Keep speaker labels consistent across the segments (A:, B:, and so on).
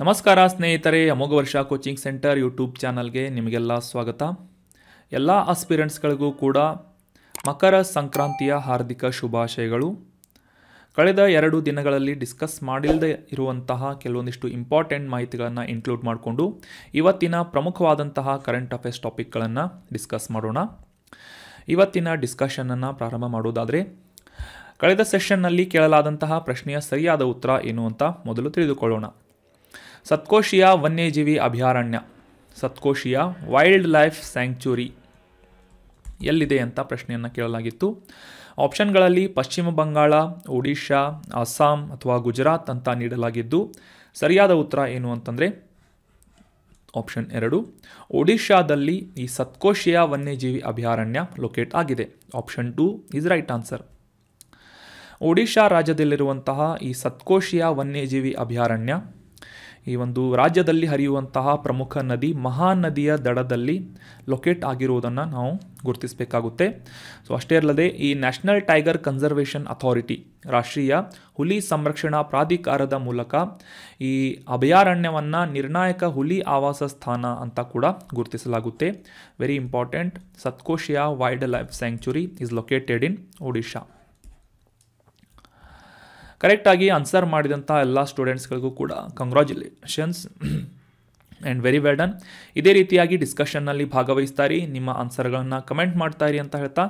A: ನಮಸ್ಕಾರ ಸ್ನೇಹಿತರೆ ಅಮೋಘ ವರ್ಷ ಕೋಚಿಂಗ್ ಸೆಂಟರ್ ಯೂಟ್ಯೂಬ್ ಚಾನಲ್ಗೆ ನಿಮಗೆಲ್ಲ ಸ್ವಾಗತ ಎಲ್ಲ ಆಸ್ಪಿರೆಂಟ್ಸ್ಗಳಿಗೂ ಕೂಡ ಮಕರ ಸಂಕ್ರಾಂತಿಯ ಹಾರ್ದಿಕ ಶುಭಾಶಯಗಳು ಕಳೆದ ಎರಡು ದಿನಗಳಲ್ಲಿ ಡಿಸ್ಕಸ್ ಮಾಡಿಲ್ಲದೆ ಇರುವಂತಹ ಕೆಲವೊಂದಿಷ್ಟು ಇಂಪಾರ್ಟೆಂಟ್ ಮಾಹಿತಿಗಳನ್ನು ಇನ್ಕ್ಲೂಡ್ ಮಾಡಿಕೊಂಡು ಇವತ್ತಿನ ಪ್ರಮುಖವಾದಂತಹ ಕರೆಂಟ್ ಅಫೇರ್ಸ್ ಟಾಪಿಕ್ಗಳನ್ನು ಡಿಸ್ಕಸ್ ಮಾಡೋಣ ಇವತ್ತಿನ ಡಿಸ್ಕಷನನ್ನು ಪ್ರಾರಂಭ ಮಾಡೋದಾದರೆ ಕಳೆದ ಸೆಷನ್ನಲ್ಲಿ ಕೇಳಲಾದಂತಹ ಪ್ರಶ್ನೆಯ ಸರಿಯಾದ ಉತ್ತರ ಏನು ಅಂತ ಮೊದಲು ತಿಳಿದುಕೊಳ್ಳೋಣ ಸತ್ಕೋಶಿಯ ವನ್ಯಜೀವಿ ಅಭಯಾರಣ್ಯ ಸತ್ಕೋಶಿಯ ವೈಲ್ಡ್ ಲೈಫ್ ಸ್ಯಾಂಕ್ಚುರಿ ಎಲ್ಲಿದೆ ಅಂತ ಪ್ರಶ್ನೆಯನ್ನು ಕೇಳಲಾಗಿತ್ತು ಆಪ್ಷನ್ಗಳಲ್ಲಿ ಪಶ್ಚಿಮ ಬಂಗಾಳ ಒಡಿಶಾ ಅಸ್ಸಾಂ ಅಥವಾ ಗುಜರಾತ್ ಅಂತ ನೀಡಲಾಗಿದ್ದು ಸರಿಯಾದ ಉತ್ತರ ಏನು ಅಂತಂದರೆ ಆಪ್ಷನ್ ಎರಡು ಒಡಿಶಾದಲ್ಲಿ ಈ ಸತ್ಕೋಶಿಯಾ ವನ್ಯಜೀವಿ ಅಭಯಾರಣ್ಯ ಲೊಕೇಟ್ ಆಗಿದೆ option two is right answer Odisha ರಾಜ್ಯದಲ್ಲಿರುವಂತಹ ಈ ಸತ್ಕೋಶಿಯಾ ವನ್ಯಜೀವಿ ಅಭಯಾರಣ್ಯ ಈ ಒಂದು ರಾಜ್ಯದಲ್ಲಿ ಹರಿಯುವಂತಹ ಪ್ರಮುಖ ನದಿ ಮಹಾನದಿಯ ದಡದಲ್ಲಿ ಲೊಕೇಟ್ ಆಗಿರುವುದನ್ನು ನಾವು ಗುರುತಿಸಬೇಕಾಗುತ್ತೆ ಸೊ ಅಷ್ಟೇ ಅಲ್ಲದೆ ಈ ನ್ಯಾಷನಲ್ ಟೈಗರ್ ಕನ್ಸರ್ವೇಷನ್ ಅಥಾರಿಟಿ ರಾಷ್ಟ್ರೀಯ ಹುಲಿ ಸಂರಕ್ಷಣಾ ಪ್ರಾಧಿಕಾರದ ಮೂಲಕ ಈ ಅಭಯಾರಣ್ಯವನ್ನು ನಿರ್ಣಾಯಕ ಹುಲಿ ಆವಾಸ ಸ್ಥಾನ ಅಂತ ಕೂಡ ಗುರುತಿಸಲಾಗುತ್ತೆ very important Satkosia wildlife sanctuary is located in Odisha ಕರೆಕ್ಟಾಗಿ ಆನ್ಸರ್ ಮಾಡಿದಂಥ ಎಲ್ಲ ಸ್ಟೂಡೆಂಟ್ಸ್ಗಳಿಗೂ ಕೂಡ congratulations and very well done ಇದೇ ರೀತಿಯಾಗಿ ಡಿಸ್ಕಷನ್ನಲ್ಲಿ ರೀ ನಿಮ್ಮ ಆನ್ಸರ್ಗಳನ್ನು ಕಮೆಂಟ್ ಮಾಡ್ತಾಯಿರಿ ಅಂತ ಹೇಳ್ತಾ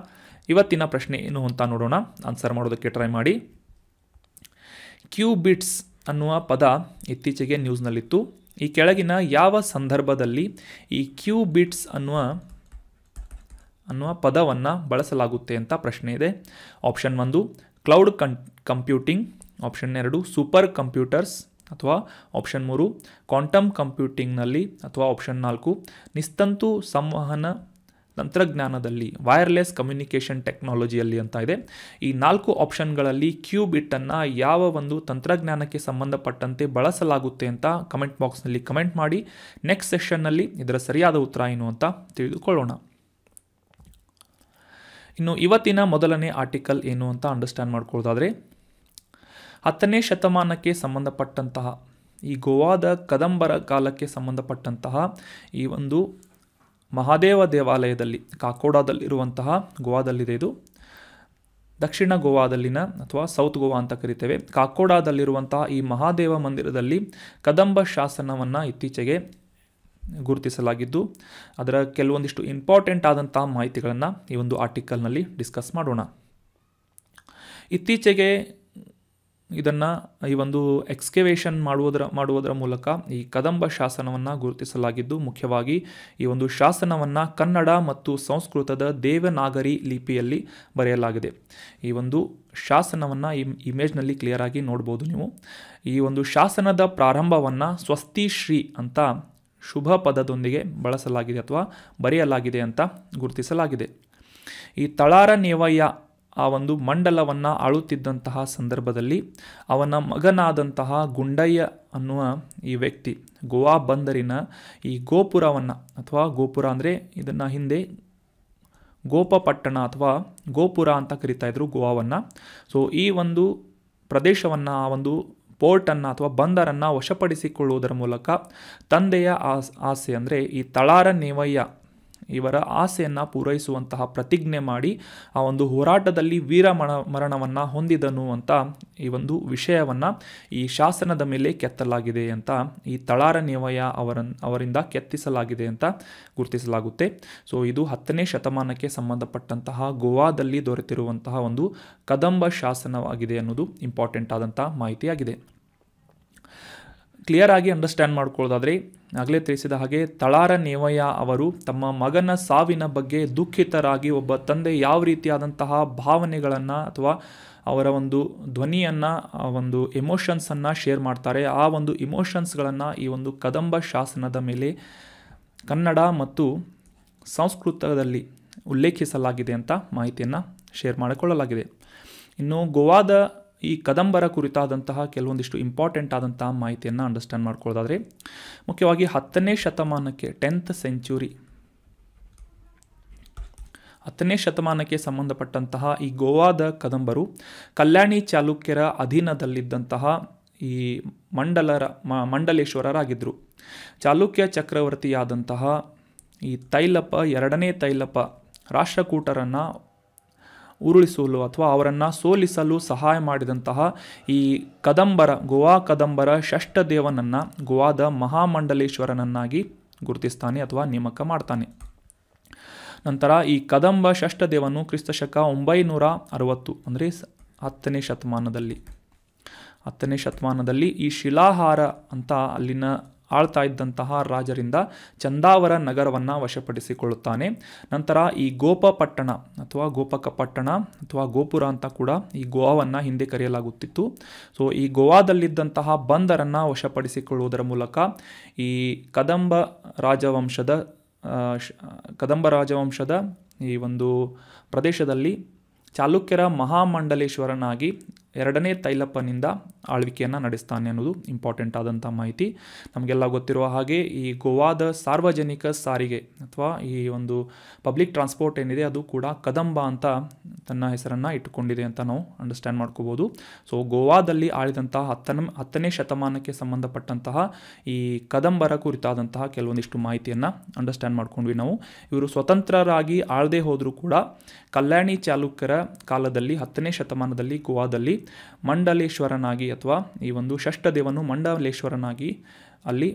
A: ಇವತ್ತಿನ ಪ್ರಶ್ನೆ ಏನು ಅಂತ ನೋಡೋಣ ಆನ್ಸರ್ ಮಾಡೋದಕ್ಕೆ ಟ್ರೈ ಮಾಡಿ ಕ್ಯೂಬಿಟ್ಸ್ ಅನ್ನುವ ಪದ ಇತ್ತೀಚೆಗೆ ನ್ಯೂಸ್ನಲ್ಲಿತ್ತು ಈ ಕೆಳಗಿನ ಯಾವ ಸಂದರ್ಭದಲ್ಲಿ ಈ ಕ್ಯೂಬಿಟ್ಸ್ ಅನ್ನುವ ಅನ್ನುವ ಪದವನ್ನು ಬಳಸಲಾಗುತ್ತೆ ಅಂತ ಪ್ರಶ್ನೆ ಇದೆ ಆಪ್ಷನ್ ಒಂದು ಕ್ಲೌಡ್ ಕಂಪ್ಯೂಟಿಂಗ್ ಆಪ್ಷನ್ ಎರಡು ಸೂಪರ್ ಕಂಪ್ಯೂಟರ್ಸ್ ಅಥವಾ ಆಪ್ಷನ್ ಮೂರು ಕ್ವಾಂಟಮ್ ಕಂಪ್ಯೂಟಿಂಗ್ನಲ್ಲಿ ಅಥವಾ ಆಪ್ಷನ್ ನಾಲ್ಕು ನಿಸ್ತಂತು ಸಂವಹನ ತಂತ್ರಜ್ಞಾನದಲ್ಲಿ ವೈರ್ಲೆಸ್ ಕಮ್ಯುನಿಕೇಷನ್ ಟೆಕ್ನಾಲಜಿಯಲ್ಲಿ ಅಂತ ಇದೆ ಈ ನಾಲ್ಕು ಆಪ್ಷನ್ಗಳಲ್ಲಿ ಬಿಟ್ಟನ್ನು ಯಾವ ಒಂದು ತಂತ್ರಜ್ಞಾನಕ್ಕೆ ಸಂಬಂಧಪಟ್ಟಂತೆ ಬಳಸಲಾಗುತ್ತೆ ಅಂತ ಕಮೆಂಟ್ ಬಾಕ್ಸ್ನಲ್ಲಿ ಕಮೆಂಟ್ ಮಾಡಿ ನೆಕ್ಸ್ಟ್ ಸೆಷನ್ನಲ್ಲಿ ಇದರ ಸರಿಯಾದ ಉತ್ತರ ಏನು ಅಂತ ತಿಳಿದುಕೊಳ್ಳೋಣ ಇನ್ನು ಇವತ್ತಿನ ಮೊದಲನೇ ಆರ್ಟಿಕಲ್ ಏನು ಅಂತ ಅಂಡರ್ಸ್ಟ್ಯಾಂಡ್ ಮಾಡ್ಕೊಳ್ಳೋದಾದರೆ ಹತ್ತನೇ ಶತಮಾನಕ್ಕೆ ಸಂಬಂಧಪಟ್ಟಂತಹ ಈ ಗೋವಾದ ಕದಂಬರ ಕಾಲಕ್ಕೆ ಸಂಬಂಧಪಟ್ಟಂತಹ ಈ ಒಂದು ಮಹಾದೇವ ದೇವಾಲಯದಲ್ಲಿ ಕಾಕೋಡಾದಲ್ಲಿರುವಂತಹ ಗೋವಾದಲ್ಲಿದೆ ಇದು ದಕ್ಷಿಣ ಗೋವಾದಲ್ಲಿನ ಅಥವಾ ಸೌತ್ ಗೋವಾ ಅಂತ ಕರಿತೇವೆ ಕಾಕೋಡಾದಲ್ಲಿರುವಂತಹ ಈ ಮಹಾದೇವ ಮಂದಿರದಲ್ಲಿ ಕದಂಬ ಶಾಸನವನ್ನು ಇತ್ತೀಚೆಗೆ ಗುರುತಿಸಲಾಗಿದ್ದು ಅದರ ಕೆಲವೊಂದಿಷ್ಟು ಇಂಪಾರ್ಟೆಂಟ್ ಆದಂತಹ ಮಾಹಿತಿಗಳನ್ನು ಈ ಒಂದು ಆರ್ಟಿಕಲ್ನಲ್ಲಿ ಡಿಸ್ಕಸ್ ಮಾಡೋಣ ಇತ್ತೀಚೆಗೆ ಇದನ್ನು ಈ ಒಂದು ಎಕ್ಸ್ಕೆವೇಷನ್ ಮಾಡುವುದರ ಮಾಡುವುದರ ಮೂಲಕ ಈ ಕದಂಬ ಶಾಸನವನ್ನು ಗುರುತಿಸಲಾಗಿದ್ದು ಮುಖ್ಯವಾಗಿ ಈ ಒಂದು ಶಾಸನವನ್ನು ಕನ್ನಡ ಮತ್ತು ಸಂಸ್ಕೃತದ ದೇವನಾಗರಿ ಲಿಪಿಯಲ್ಲಿ ಬರೆಯಲಾಗಿದೆ ಈ ಒಂದು ಶಾಸನವನ್ನು ಈ ಇಮೇಜ್ನಲ್ಲಿ ಆಗಿ ನೋಡ್ಬೋದು ನೀವು ಈ ಒಂದು ಶಾಸನದ ಪ್ರಾರಂಭವನ್ನು ಸ್ವಸ್ತಿ ಶ್ರೀ ಅಂತ ಶುಭ ಪದದೊಂದಿಗೆ ಬಳಸಲಾಗಿದೆ ಅಥವಾ ಬರೆಯಲಾಗಿದೆ ಅಂತ ಗುರುತಿಸಲಾಗಿದೆ ಈ ತಳಾರ ನೇವಯ್ಯ ಆ ಒಂದು ಮಂಡಲವನ್ನು ಆಳುತ್ತಿದ್ದಂತಹ ಸಂದರ್ಭದಲ್ಲಿ ಅವನ ಮಗನಾದಂತಹ ಗುಂಡಯ್ಯ ಅನ್ನುವ ಈ ವ್ಯಕ್ತಿ ಗೋವಾ ಬಂದರಿನ ಈ ಗೋಪುರವನ್ನು ಅಥವಾ ಗೋಪುರ ಅಂದರೆ ಇದನ್ನು ಹಿಂದೆ ಗೋಪಪಟ್ಟಣ ಅಥವಾ ಗೋಪುರ ಅಂತ ಕರಿತಾ ಇದ್ರು ಗೋವಾವನ್ನು ಸೊ ಈ ಒಂದು ಪ್ರದೇಶವನ್ನು ಆ ಒಂದು ಪೋರ್ಟನ್ನು ಅಥವಾ ಬಂದರನ್ನು ವಶಪಡಿಸಿಕೊಳ್ಳುವುದರ ಮೂಲಕ ತಂದೆಯ ಆಸ್ ಆಸೆ ಅಂದರೆ ಈ ತಳಾರ ನೇವಯ್ಯ ಇವರ ಆಸೆಯನ್ನು ಪೂರೈಸುವಂತಹ ಪ್ರತಿಜ್ಞೆ ಮಾಡಿ ಆ ಒಂದು ಹೋರಾಟದಲ್ಲಿ ವೀರ ಮರಣವನ್ನು ಹೊಂದಿದನು ಅಂತ ಈ ಒಂದು ವಿಷಯವನ್ನು ಈ ಶಾಸನದ ಮೇಲೆ ಕೆತ್ತಲಾಗಿದೆ ಅಂತ ಈ ತಳಾರ ನಿವಯ ಅವರ ಅವರಿಂದ ಕೆತ್ತಿಸಲಾಗಿದೆ ಅಂತ ಗುರುತಿಸಲಾಗುತ್ತೆ ಸೊ ಇದು ಹತ್ತನೇ ಶತಮಾನಕ್ಕೆ ಸಂಬಂಧಪಟ್ಟಂತಹ ಗೋವಾದಲ್ಲಿ ದೊರೆತಿರುವಂತಹ ಒಂದು ಕದಂಬ ಶಾಸನವಾಗಿದೆ ಅನ್ನೋದು ಇಂಪಾರ್ಟೆಂಟ್ ಆದಂತಹ ಮಾಹಿತಿಯಾಗಿದೆ ಕ್ಲಿಯರ್ ಆಗಿ ಅಂಡರ್ಸ್ಟ್ಯಾಂಡ್ ಮಾಡ್ಕೊಳ್ಳೋದಾದರೆ ಆಗಲೇ ತಿಳಿಸಿದ ಹಾಗೆ ತಳಾರ ನೇವಯ್ಯ ಅವರು ತಮ್ಮ ಮಗನ ಸಾವಿನ ಬಗ್ಗೆ ದುಃಖಿತರಾಗಿ ಒಬ್ಬ ತಂದೆ ಯಾವ ರೀತಿಯಾದಂತಹ ಭಾವನೆಗಳನ್ನು ಅಥವಾ ಅವರ ಒಂದು ಧ್ವನಿಯನ್ನು ಒಂದು ಎಮೋಷನ್ಸನ್ನು ಶೇರ್ ಮಾಡ್ತಾರೆ ಆ ಒಂದು ಇಮೋಷನ್ಸ್ಗಳನ್ನು ಈ ಒಂದು ಕದಂಬ ಶಾಸನದ ಮೇಲೆ ಕನ್ನಡ ಮತ್ತು ಸಂಸ್ಕೃತದಲ್ಲಿ ಉಲ್ಲೇಖಿಸಲಾಗಿದೆ ಅಂತ ಮಾಹಿತಿಯನ್ನು ಶೇರ್ ಮಾಡಿಕೊಳ್ಳಲಾಗಿದೆ ಇನ್ನು ಗೋವಾದ ಈ ಕದಂಬರ ಕುರಿತಾದಂತಹ ಕೆಲವೊಂದಿಷ್ಟು ಇಂಪಾರ್ಟೆಂಟ್ ಆದಂತಹ ಮಾಹಿತಿಯನ್ನು ಅಂಡರ್ಸ್ಟ್ಯಾಂಡ್ ಮಾಡ್ಕೊಳ್ಳೋದಾದರೆ ಮುಖ್ಯವಾಗಿ ಹತ್ತನೇ ಶತಮಾನಕ್ಕೆ ಟೆಂತ್ ಸೆಂಚುರಿ ಹತ್ತನೇ ಶತಮಾನಕ್ಕೆ ಸಂಬಂಧಪಟ್ಟಂತಹ ಈ ಗೋವಾದ ಕದಂಬರು ಕಲ್ಯಾಣಿ ಚಾಲುಕ್ಯರ ಅಧೀನದಲ್ಲಿದ್ದಂತಹ ಈ ಮಂಡಲರ ಮ ಮಂಡಲೇಶ್ವರರಾಗಿದ್ದರು ಚಾಲುಕ್ಯ ಚಕ್ರವರ್ತಿಯಾದಂತಹ ಈ ತೈಲಪ್ಪ ಎರಡನೇ ತೈಲಪ್ಪ ರಾಷ್ಟ್ರಕೂಟರನ್ನು ಉರುಳಿಸಲು ಅಥವಾ ಅವರನ್ನು ಸೋಲಿಸಲು ಸಹಾಯ ಮಾಡಿದಂತಹ ಈ ಕದಂಬರ ಗೋವಾ ಕದಂಬರ ದೇವನನ್ನು ಗೋವಾದ ಮಹಾಮಂಡಲೇಶ್ವರನನ್ನಾಗಿ ಗುರುತಿಸ್ತಾನೆ ಅಥವಾ ನೇಮಕ ಮಾಡ್ತಾನೆ ನಂತರ ಈ ಕದಂಬ ಷಷ್ಠದೇವನು ಕ್ರಿಸ್ತಶಕ ಒಂಬೈನೂರ ಅರವತ್ತು ಅಂದರೆ ಹತ್ತನೇ ಶತಮಾನದಲ್ಲಿ ಹತ್ತನೇ ಶತಮಾನದಲ್ಲಿ ಈ ಶಿಲಾಹಾರ ಅಂತ ಅಲ್ಲಿನ ಆಳ್ತಾ ಇದ್ದಂತಹ ರಾಜರಿಂದ ಚಂದಾವರ ನಗರವನ್ನು ವಶಪಡಿಸಿಕೊಳ್ಳುತ್ತಾನೆ ನಂತರ ಈ ಗೋಪಪಟ್ಟಣ ಅಥವಾ ಗೋಪಕ ಪಟ್ಟಣ ಅಥವಾ ಗೋಪುರ ಅಂತ ಕೂಡ ಈ ಗೋವಾವನ್ನು ಹಿಂದೆ ಕರೆಯಲಾಗುತ್ತಿತ್ತು ಸೊ ಈ ಗೋವಾದಲ್ಲಿದ್ದಂತಹ ಬಂದರನ್ನು ವಶಪಡಿಸಿಕೊಳ್ಳುವುದರ ಮೂಲಕ ಈ ಕದಂಬ ರಾಜವಂಶದ ಕದಂಬ ರಾಜವಂಶದ ಈ ಒಂದು ಪ್ರದೇಶದಲ್ಲಿ ಚಾಲುಕ್ಯರ ಮಹಾಮಂಡಲೇಶ್ವರನಾಗಿ ಎರಡನೇ ತೈಲಪ್ಪನಿಂದ ಆಳ್ವಿಕೆಯನ್ನು ನಡೆಸ್ತಾನೆ ಅನ್ನೋದು ಇಂಪಾರ್ಟೆಂಟ್ ಆದಂಥ ಮಾಹಿತಿ ನಮಗೆಲ್ಲ ಗೊತ್ತಿರುವ ಹಾಗೆ ಈ ಗೋವಾದ ಸಾರ್ವಜನಿಕ ಸಾರಿಗೆ ಅಥವಾ ಈ ಒಂದು ಪಬ್ಲಿಕ್ ಟ್ರಾನ್ಸ್ಪೋರ್ಟ್ ಏನಿದೆ ಅದು ಕೂಡ ಕದಂಬ ಅಂತ ತನ್ನ ಹೆಸರನ್ನು ಇಟ್ಟುಕೊಂಡಿದೆ ಅಂತ ನಾವು ಅಂಡರ್ಸ್ಟ್ಯಾಂಡ್ ಮಾಡ್ಕೋಬೋದು ಸೊ ಗೋವಾದಲ್ಲಿ ಆಳಿದಂತಹ ಹತ್ತನ ಹತ್ತನೇ ಶತಮಾನಕ್ಕೆ ಸಂಬಂಧಪಟ್ಟಂತಹ ಈ ಕದಂಬರ ಕುರಿತಾದಂತಹ ಕೆಲವೊಂದಿಷ್ಟು ಮಾಹಿತಿಯನ್ನು ಅಂಡರ್ಸ್ಟ್ಯಾಂಡ್ ಮಾಡ್ಕೊಂಡ್ವಿ ನಾವು ಇವರು ಸ್ವತಂತ್ರರಾಗಿ ಆಳದೇ ಹೋದರೂ ಕೂಡ ಕಲ್ಯಾಣಿ ಚಾಲುಕ್ಯರ ಕಾಲದಲ್ಲಿ ಹತ್ತನೇ ಶತಮಾನದಲ್ಲಿ ಗೋವಾದಲ್ಲಿ ಮಂಡಲೇಶ್ವರನಾಗಿ ಅಥವಾ ಈ ಒಂದು ದೇವನು ಮಂಡಲೇಶ್ವರನಾಗಿ ಅಲ್ಲಿ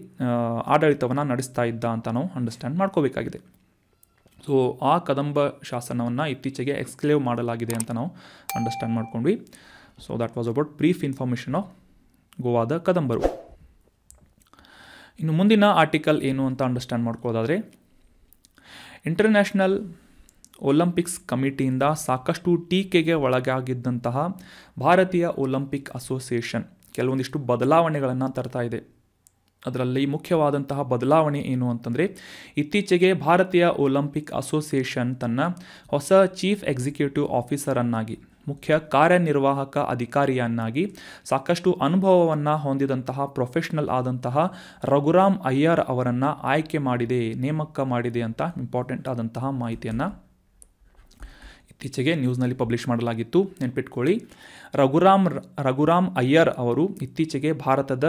A: ಆಡಳಿತವನ್ನು ನಡೆಸ್ತಾ ಇದ್ದ ಅಂತ ನಾವು ಅಂಡರ್ಸ್ಟ್ಯಾಂಡ್ ಮಾಡ್ಕೋಬೇಕಾಗಿದೆ ಸೊ ಆ ಕದಂಬ ಶಾಸನವನ್ನು ಇತ್ತೀಚೆಗೆ ಎಕ್ಸ್ಕ್ಲೇವ್ ಮಾಡಲಾಗಿದೆ ಅಂತ ನಾವು ಅಂಡರ್ಸ್ಟ್ಯಾಂಡ್ ಮಾಡ್ಕೊಂಡ್ವಿ so that was about brief information of ಗೋವಾದ ಕದಂಬರು ಇನ್ನು ಮುಂದಿನ ಆರ್ಟಿಕಲ್ ಏನು ಅಂತ ಅಂಡರ್ಸ್ಟ್ಯಾಂಡ್ ಮಾಡ್ಕೋದಾದರೆ ಇಂಟರ್ನ್ಯಾಷನಲ್ ಒಲಿಂಪಿಕ್ಸ್ ಕಮಿಟಿಯಿಂದ ಸಾಕಷ್ಟು ಟೀಕೆಗೆ ಒಳಗಾಗಿದ್ದಂತಹ ಭಾರತೀಯ ಒಲಿಂಪಿಕ್ ಅಸೋಸಿಯೇಷನ್ ಕೆಲವೊಂದಿಷ್ಟು ಬದಲಾವಣೆಗಳನ್ನು ತರ್ತಾ ಇದೆ ಅದರಲ್ಲಿ ಮುಖ್ಯವಾದಂತಹ ಬದಲಾವಣೆ ಏನು ಅಂತಂದರೆ ಇತ್ತೀಚೆಗೆ ಭಾರತೀಯ ಒಲಿಂಪಿಕ್ ಅಸೋಸಿಯೇಷನ್ ತನ್ನ ಹೊಸ ಚೀಫ್ ಎಕ್ಸಿಕ್ಯೂಟಿವ್ ಆಫೀಸರನ್ನಾಗಿ ಮುಖ್ಯ ಕಾರ್ಯನಿರ್ವಾಹಕ ಅಧಿಕಾರಿಯನ್ನಾಗಿ ಸಾಕಷ್ಟು ಅನುಭವವನ್ನು ಹೊಂದಿದಂತಹ ಪ್ರೊಫೆಷ್ನಲ್ ಆದಂತಹ ರಘುರಾಮ್ ಅಯ್ಯರ್ ಅವರನ್ನು ಆಯ್ಕೆ ಮಾಡಿದೆ ನೇಮಕ ಮಾಡಿದೆ ಅಂತ ಇಂಪಾರ್ಟೆಂಟ್ ಆದಂತಹ ಮಾಹಿತಿಯನ್ನು ಇತ್ತೀಚೆಗೆ ನ್ಯೂಸ್ನಲ್ಲಿ ಪಬ್ಲಿಷ್ ಮಾಡಲಾಗಿತ್ತು ನೆನ್ಪಿಟ್ಕೊಳ್ಳಿ ರಘುರಾಮ್ ರಘುರಾಮ್ ಅಯ್ಯರ್ ಅವರು ಇತ್ತೀಚೆಗೆ ಭಾರತದ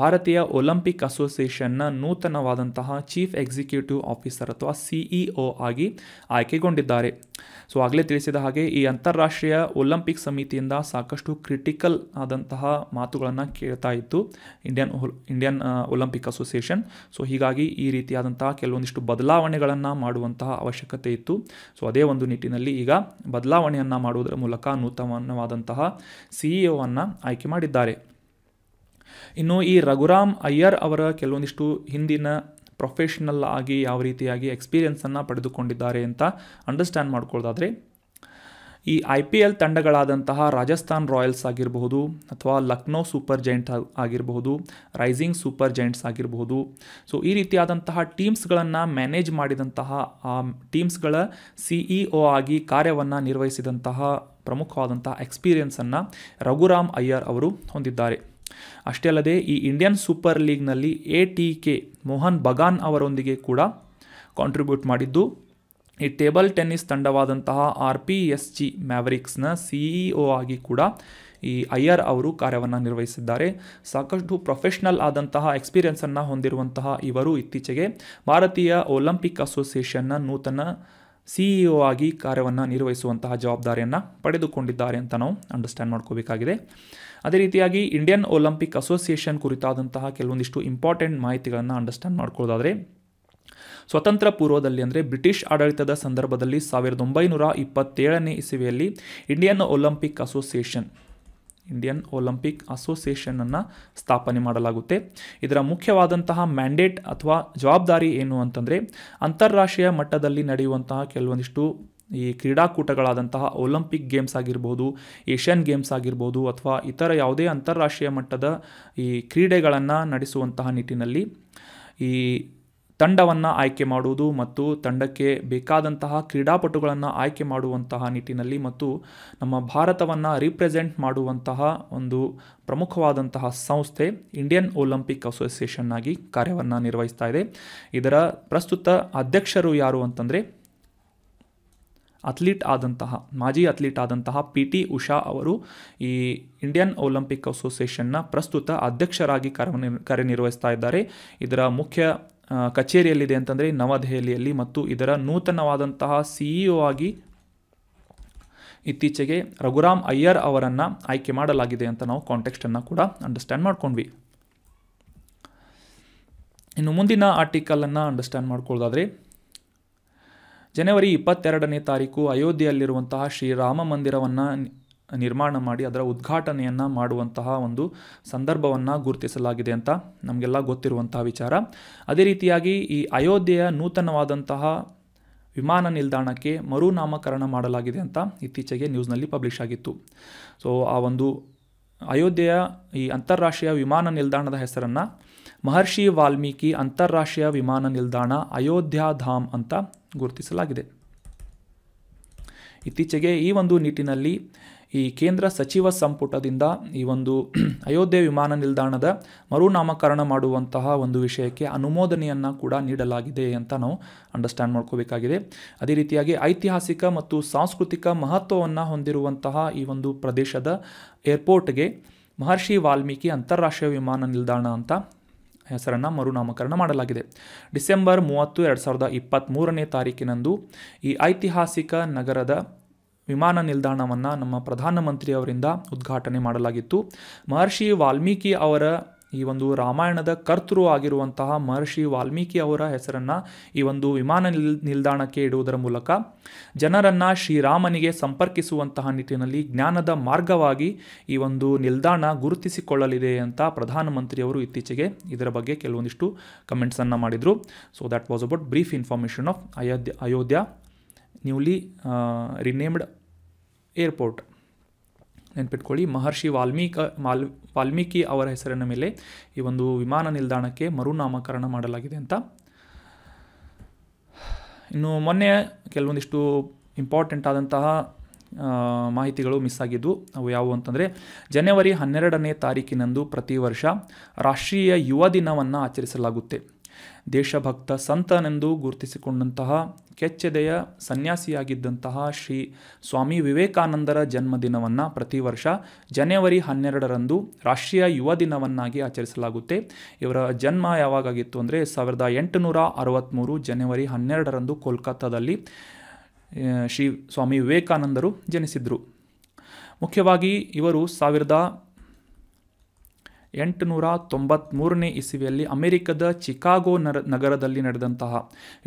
A: ಭಾರತೀಯ ಒಲಿಂಪಿಕ್ ಅಸೋಸಿಯೇಷನ್ನ ನೂತನವಾದಂತಹ ಚೀಫ್ ಎಕ್ಸಿಕ್ಯೂಟಿವ್ ಆಫೀಸರ್ ಅಥವಾ ಸಿಇಒ e ಆಗಿ ಆಯ್ಕೆಗೊಂಡಿದ್ದಾರೆ ಸೊ ಆಗಲೇ ತಿಳಿಸಿದ ಹಾಗೆ ಈ ಅಂತಾರಾಷ್ಟ್ರೀಯ ಒಲಿಂಪಿಕ್ ಸಮಿತಿಯಿಂದ ಸಾಕಷ್ಟು ಕ್ರಿಟಿಕಲ್ ಆದಂತಹ ಮಾತುಗಳನ್ನು ಕೇಳ್ತಾ ಇತ್ತು Indian Indian Olympic association so ಹೀಗಾಗಿ ಈ ರೀತಿಯಾದಂತಹ ಕೆಲವೊಂದಿಷ್ಟು ಬದಲಾವಣೆಗಳನ್ನು ಮಾಡುವಂತಹ ಅವಶ್ಯಕತೆ ಇತ್ತು ಸೊ ಅದೇ ಒಂದು ನಿಟ್ಟಿನಲ್ಲಿ ಈಗ ಬದಲಾವಣೆಯನ್ನು ಮಾಡುವುದರ ಮೂಲಕ ನೂತನವಾದಂತಹ ಸಿ ಇ e ಆಯ್ಕೆ ಮಾಡಿದ್ದಾರೆ ಇನ್ನು ಈ ರಘುರಾಮ್ ಅಯ್ಯರ್ ಅವರ ಕೆಲವೊಂದಿಷ್ಟು ಹಿಂದಿನ ಪ್ರೊಫೆಷನಲ್ ಆಗಿ ಯಾವ ರೀತಿಯಾಗಿ ಎಕ್ಸ್ಪೀರಿಯೆನ್ಸನ್ನು ಪಡೆದುಕೊಂಡಿದ್ದಾರೆ ಅಂತ ಅಂಡರ್ಸ್ಟ್ಯಾಂಡ್ ಮಾಡ್ಕೊಳ್ಳೋದಾದರೆ ಈ ಐ ಪಿ ಎಲ್ ತಂಡಗಳಾದಂತಹ ರಾಜಸ್ಥಾನ್ ರಾಯಲ್ಸ್ ಆಗಿರಬಹುದು ಅಥವಾ ಲಕ್ನೋ ಸೂಪರ್ ಜೈಂಟ್ ಆಗಿರಬಹುದು ರೈಸಿಂಗ್ ಸೂಪರ್ ಜೈಂಟ್ಸ್ ಆಗಿರಬಹುದು ಸೊ ಈ ರೀತಿಯಾದಂತಹ ಟೀಮ್ಸ್ಗಳನ್ನು ಮ್ಯಾನೇಜ್ ಮಾಡಿದಂತಹ ಆ ಟೀಮ್ಸ್ಗಳ ಸಿ ಇ ಒ ಆಗಿ ಕಾರ್ಯವನ್ನು ನಿರ್ವಹಿಸಿದಂತಹ ಪ್ರಮುಖವಾದಂತಹ ಎಕ್ಸ್ಪೀರಿಯೆನ್ಸನ್ನು ರಘುರಾಮ್ ಅಯ್ಯರ್ ಅವರು ಹೊಂದಿದ್ದಾರೆ ಅಷ್ಟೇ ಅಲ್ಲದೆ ಈ ಇಂಡಿಯನ್ ಸೂಪರ್ ಲೀಗ್ನಲ್ಲಿ A T K Mohan Bagan ಅವರೊಂದಿಗೆ ಕೂಡ ಕಾಂಟ್ರಿಬ್ಯೂಟ್ ಮಾಡಿದ್ದು ಈ ಟೇಬಲ್ ಟೆನ್ನಿಸ್ ತಂಡವಾದಂತಹ ಆರ್ ಪಿ ಎಸ್ ಜಿ ಮ್ಯಾವರಿಕ್ಸ್ನ ಸಿಇಒ ಆಗಿ ಕೂಡ ಈ ಅಯ್ಯರ್ ಅವರು ಕಾರ್ಯವನ್ನು ನಿರ್ವಹಿಸಿದ್ದಾರೆ ಸಾಕಷ್ಟು ಪ್ರೊಫೆಷ್ನಲ್ ಆದಂತಹ ಎಕ್ಸ್ಪೀರಿಯನ್ಸನ್ನು ಹೊಂದಿರುವಂತಹ ಇವರು ಇತ್ತೀಚೆಗೆ ಭಾರತೀಯ ಒಲಿಂಪಿಕ್ ಅಸೋಸಿಯೇಷನ್ನ ನೂತನ ಸಿಇಒ e ಆಗಿ ಕಾರ್ಯವನ್ನು ನಿರ್ವಹಿಸುವಂತಹ ಜವಾಬ್ದಾರಿಯನ್ನು ಪಡೆದುಕೊಂಡಿದ್ದಾರೆ ಅಂತ ನಾವು ಅಂಡರ್ಸ್ಟ್ಯಾಂಡ್ ಮಾಡ್ಕೋಬೇಕಾಗಿದೆ ಅದೇ ರೀತಿಯಾಗಿ ಇಂಡಿಯನ್ ಒಲಿಂಪಿಕ್ ಅಸೋಸಿಯೇಷನ್ ಕುರಿತಾದಂತಹ ಕೆಲವೊಂದಿಷ್ಟು ಇಂಪಾರ್ಟೆಂಟ್ ಮಾಹಿತಿಗಳನ್ನು ಅಂಡರ್ಸ್ಟ್ಯಾಂಡ್ ಮಾಡ್ಕೊಳ್ಳೋದಾದರೆ ಸ್ವತಂತ್ರ ಪೂರ್ವದಲ್ಲಿ ಅಂದರೆ ಬ್ರಿಟಿಷ್ ಆಡಳಿತದ ಸಂದರ್ಭದಲ್ಲಿ ಸಾವಿರದ ಒಂಬೈನೂರ ಇಪ್ಪತ್ತೇಳನೇ ಇಸವಿಯಲ್ಲಿ Indian Olympic association Indian Olympic ಅಸೋಸಿಯೇಷನನ್ನು ಸ್ಥಾಪನೆ ಮಾಡಲಾಗುತ್ತೆ ಇದರ ಮುಖ್ಯವಾದಂತಹ ಮ್ಯಾಂಡೇಟ್ ಅಥವಾ ಜವಾಬ್ದಾರಿ ಏನು ಅಂತಂದರೆ ಅಂತಾರಾಷ್ಟ್ರೀಯ ಮಟ್ಟದಲ್ಲಿ ನಡೆಯುವಂತಹ ಕೆಲವೊಂದಿಷ್ಟು ಈ ಕ್ರೀಡಾಕೂಟಗಳಾದಂತಹ ಒಲಿಂಪಿಕ್ ಗೇಮ್ಸ್ ಆಗಿರ್ಬೋದು ಏಷ್ಯನ್ ಗೇಮ್ಸ್ ಆಗಿರ್ಬೋದು ಅಥವಾ ಇತರ ಯಾವುದೇ ಅಂತಾರಾಷ್ಟ್ರೀಯ ಮಟ್ಟದ ಈ ಕ್ರೀಡೆಗಳನ್ನು ನಡೆಸುವಂತಹ ನಿಟ್ಟಿನಲ್ಲಿ ಈ ತಂಡವನ್ನು ಆಯ್ಕೆ ಮಾಡುವುದು ಮತ್ತು ತಂಡಕ್ಕೆ ಬೇಕಾದಂತಹ ಕ್ರೀಡಾಪಟುಗಳನ್ನು ಆಯ್ಕೆ ಮಾಡುವಂತಹ ನಿಟ್ಟಿನಲ್ಲಿ ಮತ್ತು ನಮ್ಮ ಭಾರತವನ್ನು ರೀಪ್ರೆಸೆಂಟ್ ಮಾಡುವಂತಹ ಒಂದು ಪ್ರಮುಖವಾದಂತಹ ಸಂಸ್ಥೆ ಇಂಡಿಯನ್ ಒಲಿಂಪಿಕ್ ಅಸೋಸಿಯೇಷನ್ ಆಗಿ ಕಾರ್ಯವನ್ನು ನಿರ್ವಹಿಸ್ತಾ ಇದೆ ಇದರ ಪ್ರಸ್ತುತ ಅಧ್ಯಕ್ಷರು ಯಾರು ಅಂತಂದರೆ ಅಥ್ಲೀಟ್ ಆದಂತಹ ಮಾಜಿ ಅಥ್ಲೀಟ್ ಆದಂತಹ ಪಿ ಟಿ ಉಷಾ ಅವರು ಈ ಇಂಡಿಯನ್ ಒಲಿಂಪಿಕ್ ಅಸೋಸಿಯೇಷನ್ನ ಪ್ರಸ್ತುತ ಅಧ್ಯಕ್ಷರಾಗಿ ಕಾರ್ಯ ಕಾರ್ಯನಿರ್ವಹಿಸ್ತಾ ಇದ್ದಾರೆ ಇದರ ಮುಖ್ಯ ಕಚೇರಿಯಲ್ಲಿದೆ ಅಂತಂದರೆ ನವದೆಹಲಿಯಲ್ಲಿ ಮತ್ತು ಇದರ ನೂತನವಾದಂತಹ ಸಿಇಒ ಆಗಿ ಇತ್ತೀಚೆಗೆ ರಘುರಾಮ್ ಅಯ್ಯರ್ ಅವರನ್ನು ಆಯ್ಕೆ ಮಾಡಲಾಗಿದೆ ಅಂತ ನಾವು ಕಾಂಟೆಕ್ಸ್ಟನ್ನು ಕೂಡ ಅಂಡರ್ಸ್ಟ್ಯಾಂಡ್ ಮಾಡ್ಕೊಂಡ್ವಿ ಇನ್ನು ಮುಂದಿನ ಆರ್ಟಿಕಲನ್ನು ಅಂಡರ್ಸ್ಟ್ಯಾಂಡ್ ಮಾಡ್ಕೊಳ್ಳೋದಾದರೆ ಜನವರಿ ಇಪ್ಪತ್ತೆರಡನೇ ತಾರೀಕು ಅಯೋಧ್ಯೆಯಲ್ಲಿರುವಂತಹ ಶ್ರೀರಾಮ ಮಂದಿರವನ್ನು ನಿರ್ಮಾಣ ಮಾಡಿ ಅದರ ಉದ್ಘಾಟನೆಯನ್ನು ಮಾಡುವಂತಹ ಒಂದು ಸಂದರ್ಭವನ್ನು ಗುರುತಿಸಲಾಗಿದೆ ಅಂತ ನಮಗೆಲ್ಲ ಗೊತ್ತಿರುವಂತಹ ವಿಚಾರ ಅದೇ ರೀತಿಯಾಗಿ ಈ ಅಯೋಧ್ಯೆಯ ನೂತನವಾದಂತಹ ವಿಮಾನ ನಿಲ್ದಾಣಕ್ಕೆ ಮರುನಾಮಕರಣ ಮಾಡಲಾಗಿದೆ ಅಂತ ಇತ್ತೀಚೆಗೆ ನ್ಯೂಸ್ನಲ್ಲಿ ಪಬ್ಲಿಷ್ ಆಗಿತ್ತು ಸೊ ಆ ಒಂದು ಅಯೋಧ್ಯೆಯ ಈ ಅಂತಾರಾಷ್ಟ್ರೀಯ ವಿಮಾನ ನಿಲ್ದಾಣದ ಹೆಸರನ್ನು ಮಹರ್ಷಿ ವಾಲ್ಮೀಕಿ ಅಂತಾರಾಷ್ಟ್ರೀಯ ವಿಮಾನ ನಿಲ್ದಾಣ ಧಾಮ್ ಅಂತ ಗುರುತಿಸಲಾಗಿದೆ ಇತ್ತೀಚೆಗೆ ಈ ಒಂದು ನಿಟ್ಟಿನಲ್ಲಿ ಈ ಕೇಂದ್ರ ಸಚಿವ ಸಂಪುಟದಿಂದ ಈ ಒಂದು ಅಯೋಧ್ಯೆ ವಿಮಾನ ನಿಲ್ದಾಣದ ಮರುನಾಮಕರಣ ಮಾಡುವಂತಹ ಒಂದು ವಿಷಯಕ್ಕೆ ಅನುಮೋದನೆಯನ್ನು ಕೂಡ ನೀಡಲಾಗಿದೆ ಅಂತ ನಾವು ಅಂಡರ್ಸ್ಟ್ಯಾಂಡ್ ಮಾಡ್ಕೋಬೇಕಾಗಿದೆ ಅದೇ ರೀತಿಯಾಗಿ ಐತಿಹಾಸಿಕ ಮತ್ತು ಸಾಂಸ್ಕೃತಿಕ ಮಹತ್ವವನ್ನು ಹೊಂದಿರುವಂತಹ ಈ ಒಂದು ಪ್ರದೇಶದ ಏರ್ಪೋರ್ಟ್ಗೆ ಮಹರ್ಷಿ ವಾಲ್ಮೀಕಿ ಅಂತಾರಾಷ್ಟ್ರೀಯ ವಿಮಾನ ನಿಲ್ದಾಣ ಅಂತ ಹೆಸರನ್ನು ಮರುನಾಮಕರಣ ಮಾಡಲಾಗಿದೆ ಡಿಸೆಂಬರ್ ಮೂವತ್ತು ಎರಡು ಸಾವಿರದ ಇಪ್ಪತ್ತ್ಮೂರನೇ ತಾರೀಕಿನಂದು ಈ ಐತಿಹಾಸಿಕ ನಗರದ ವಿಮಾನ ನಿಲ್ದಾಣವನ್ನು ನಮ್ಮ ಪ್ರಧಾನಮಂತ್ರಿಯವರಿಂದ ಉದ್ಘಾಟನೆ ಮಾಡಲಾಗಿತ್ತು ಮಹರ್ಷಿ ವಾಲ್ಮೀಕಿ ಅವರ ಈ ಒಂದು ರಾಮಾಯಣದ ಕರ್ತೃ ಆಗಿರುವಂತಹ ಮಹರ್ಷಿ ವಾಲ್ಮೀಕಿ ಅವರ ಹೆಸರನ್ನು ಈ ಒಂದು ವಿಮಾನ ನಿಲ್ದಾಣಕ್ಕೆ ಇಡುವುದರ ಮೂಲಕ ಜನರನ್ನು ಶ್ರೀರಾಮನಿಗೆ ಸಂಪರ್ಕಿಸುವಂತಹ ನಿಟ್ಟಿನಲ್ಲಿ ಜ್ಞಾನದ ಮಾರ್ಗವಾಗಿ ಈ ಒಂದು ನಿಲ್ದಾಣ ಗುರುತಿಸಿಕೊಳ್ಳಲಿದೆ ಅಂತ ಪ್ರಧಾನಮಂತ್ರಿಯವರು ಇತ್ತೀಚೆಗೆ ಇದರ ಬಗ್ಗೆ ಕೆಲವೊಂದಿಷ್ಟು ಕಮೆಂಟ್ಸನ್ನು ಮಾಡಿದರು so that was about brief information of Ayodhya Ayodhya newly renamed airport ನೆನ್ಪಿಟ್ಕೊಳ್ಳಿ ಮಹರ್ಷಿ ವಾಲ್ಮೀಕ ಮಾಲ್ ವಾಲ್ಮೀಕಿ ಅವರ ಹೆಸರಿನ ಮೇಲೆ ಈ ಒಂದು ವಿಮಾನ ನಿಲ್ದಾಣಕ್ಕೆ ಮರುನಾಮಕರಣ ಮಾಡಲಾಗಿದೆ ಅಂತ ಇನ್ನು ಮೊನ್ನೆ ಕೆಲವೊಂದಿಷ್ಟು ಇಂಪಾರ್ಟೆಂಟ್ ಆದಂತಹ ಮಾಹಿತಿಗಳು ಮಿಸ್ ಆಗಿದ್ದು ಅವು ಯಾವುವು ಅಂತಂದರೆ ಜನವರಿ ಹನ್ನೆರಡನೇ ತಾರೀಕಿನಂದು ಪ್ರತಿ ವರ್ಷ ರಾಷ್ಟ್ರೀಯ ಯುವ ದಿನವನ್ನು ಆಚರಿಸಲಾಗುತ್ತೆ ದೇಶಭಕ್ತ ಸಂತನೆಂದು ಗುರುತಿಸಿಕೊಂಡಂತಹ ಕೆಚ್ಚೆದೆಯ ಸನ್ಯಾಸಿಯಾಗಿದ್ದಂತಹ ಶ್ರೀ ಸ್ವಾಮಿ ವಿವೇಕಾನಂದರ ಜನ್ಮದಿನವನ್ನು ಪ್ರತಿ ವರ್ಷ ಜನವರಿ ಹನ್ನೆರಡರಂದು ರಾಷ್ಟ್ರೀಯ ಯುವ ದಿನವನ್ನಾಗಿ ಆಚರಿಸಲಾಗುತ್ತೆ ಇವರ ಜನ್ಮ ಯಾವಾಗಾಗಿತ್ತು ಅಂದರೆ ಸಾವಿರದ ಎಂಟುನೂರ ಅರವತ್ತ್ಮೂರು ಜನವರಿ ಹನ್ನೆರಡರಂದು ಕೋಲ್ಕತ್ತಾದಲ್ಲಿ ಶ್ರೀ ಸ್ವಾಮಿ ವಿವೇಕಾನಂದರು ಜನಿಸಿದರು ಮುಖ್ಯವಾಗಿ ಇವರು ಸಾವಿರದ ಎಂಟುನೂರ ತೊಂಬತ್ತ್ಮೂರನೇ ಇಸವಿಯಲ್ಲಿ ಅಮೆರಿಕದ ಚಿಕಾಗೋ ನರ ನಗರದಲ್ಲಿ ನಡೆದಂತಹ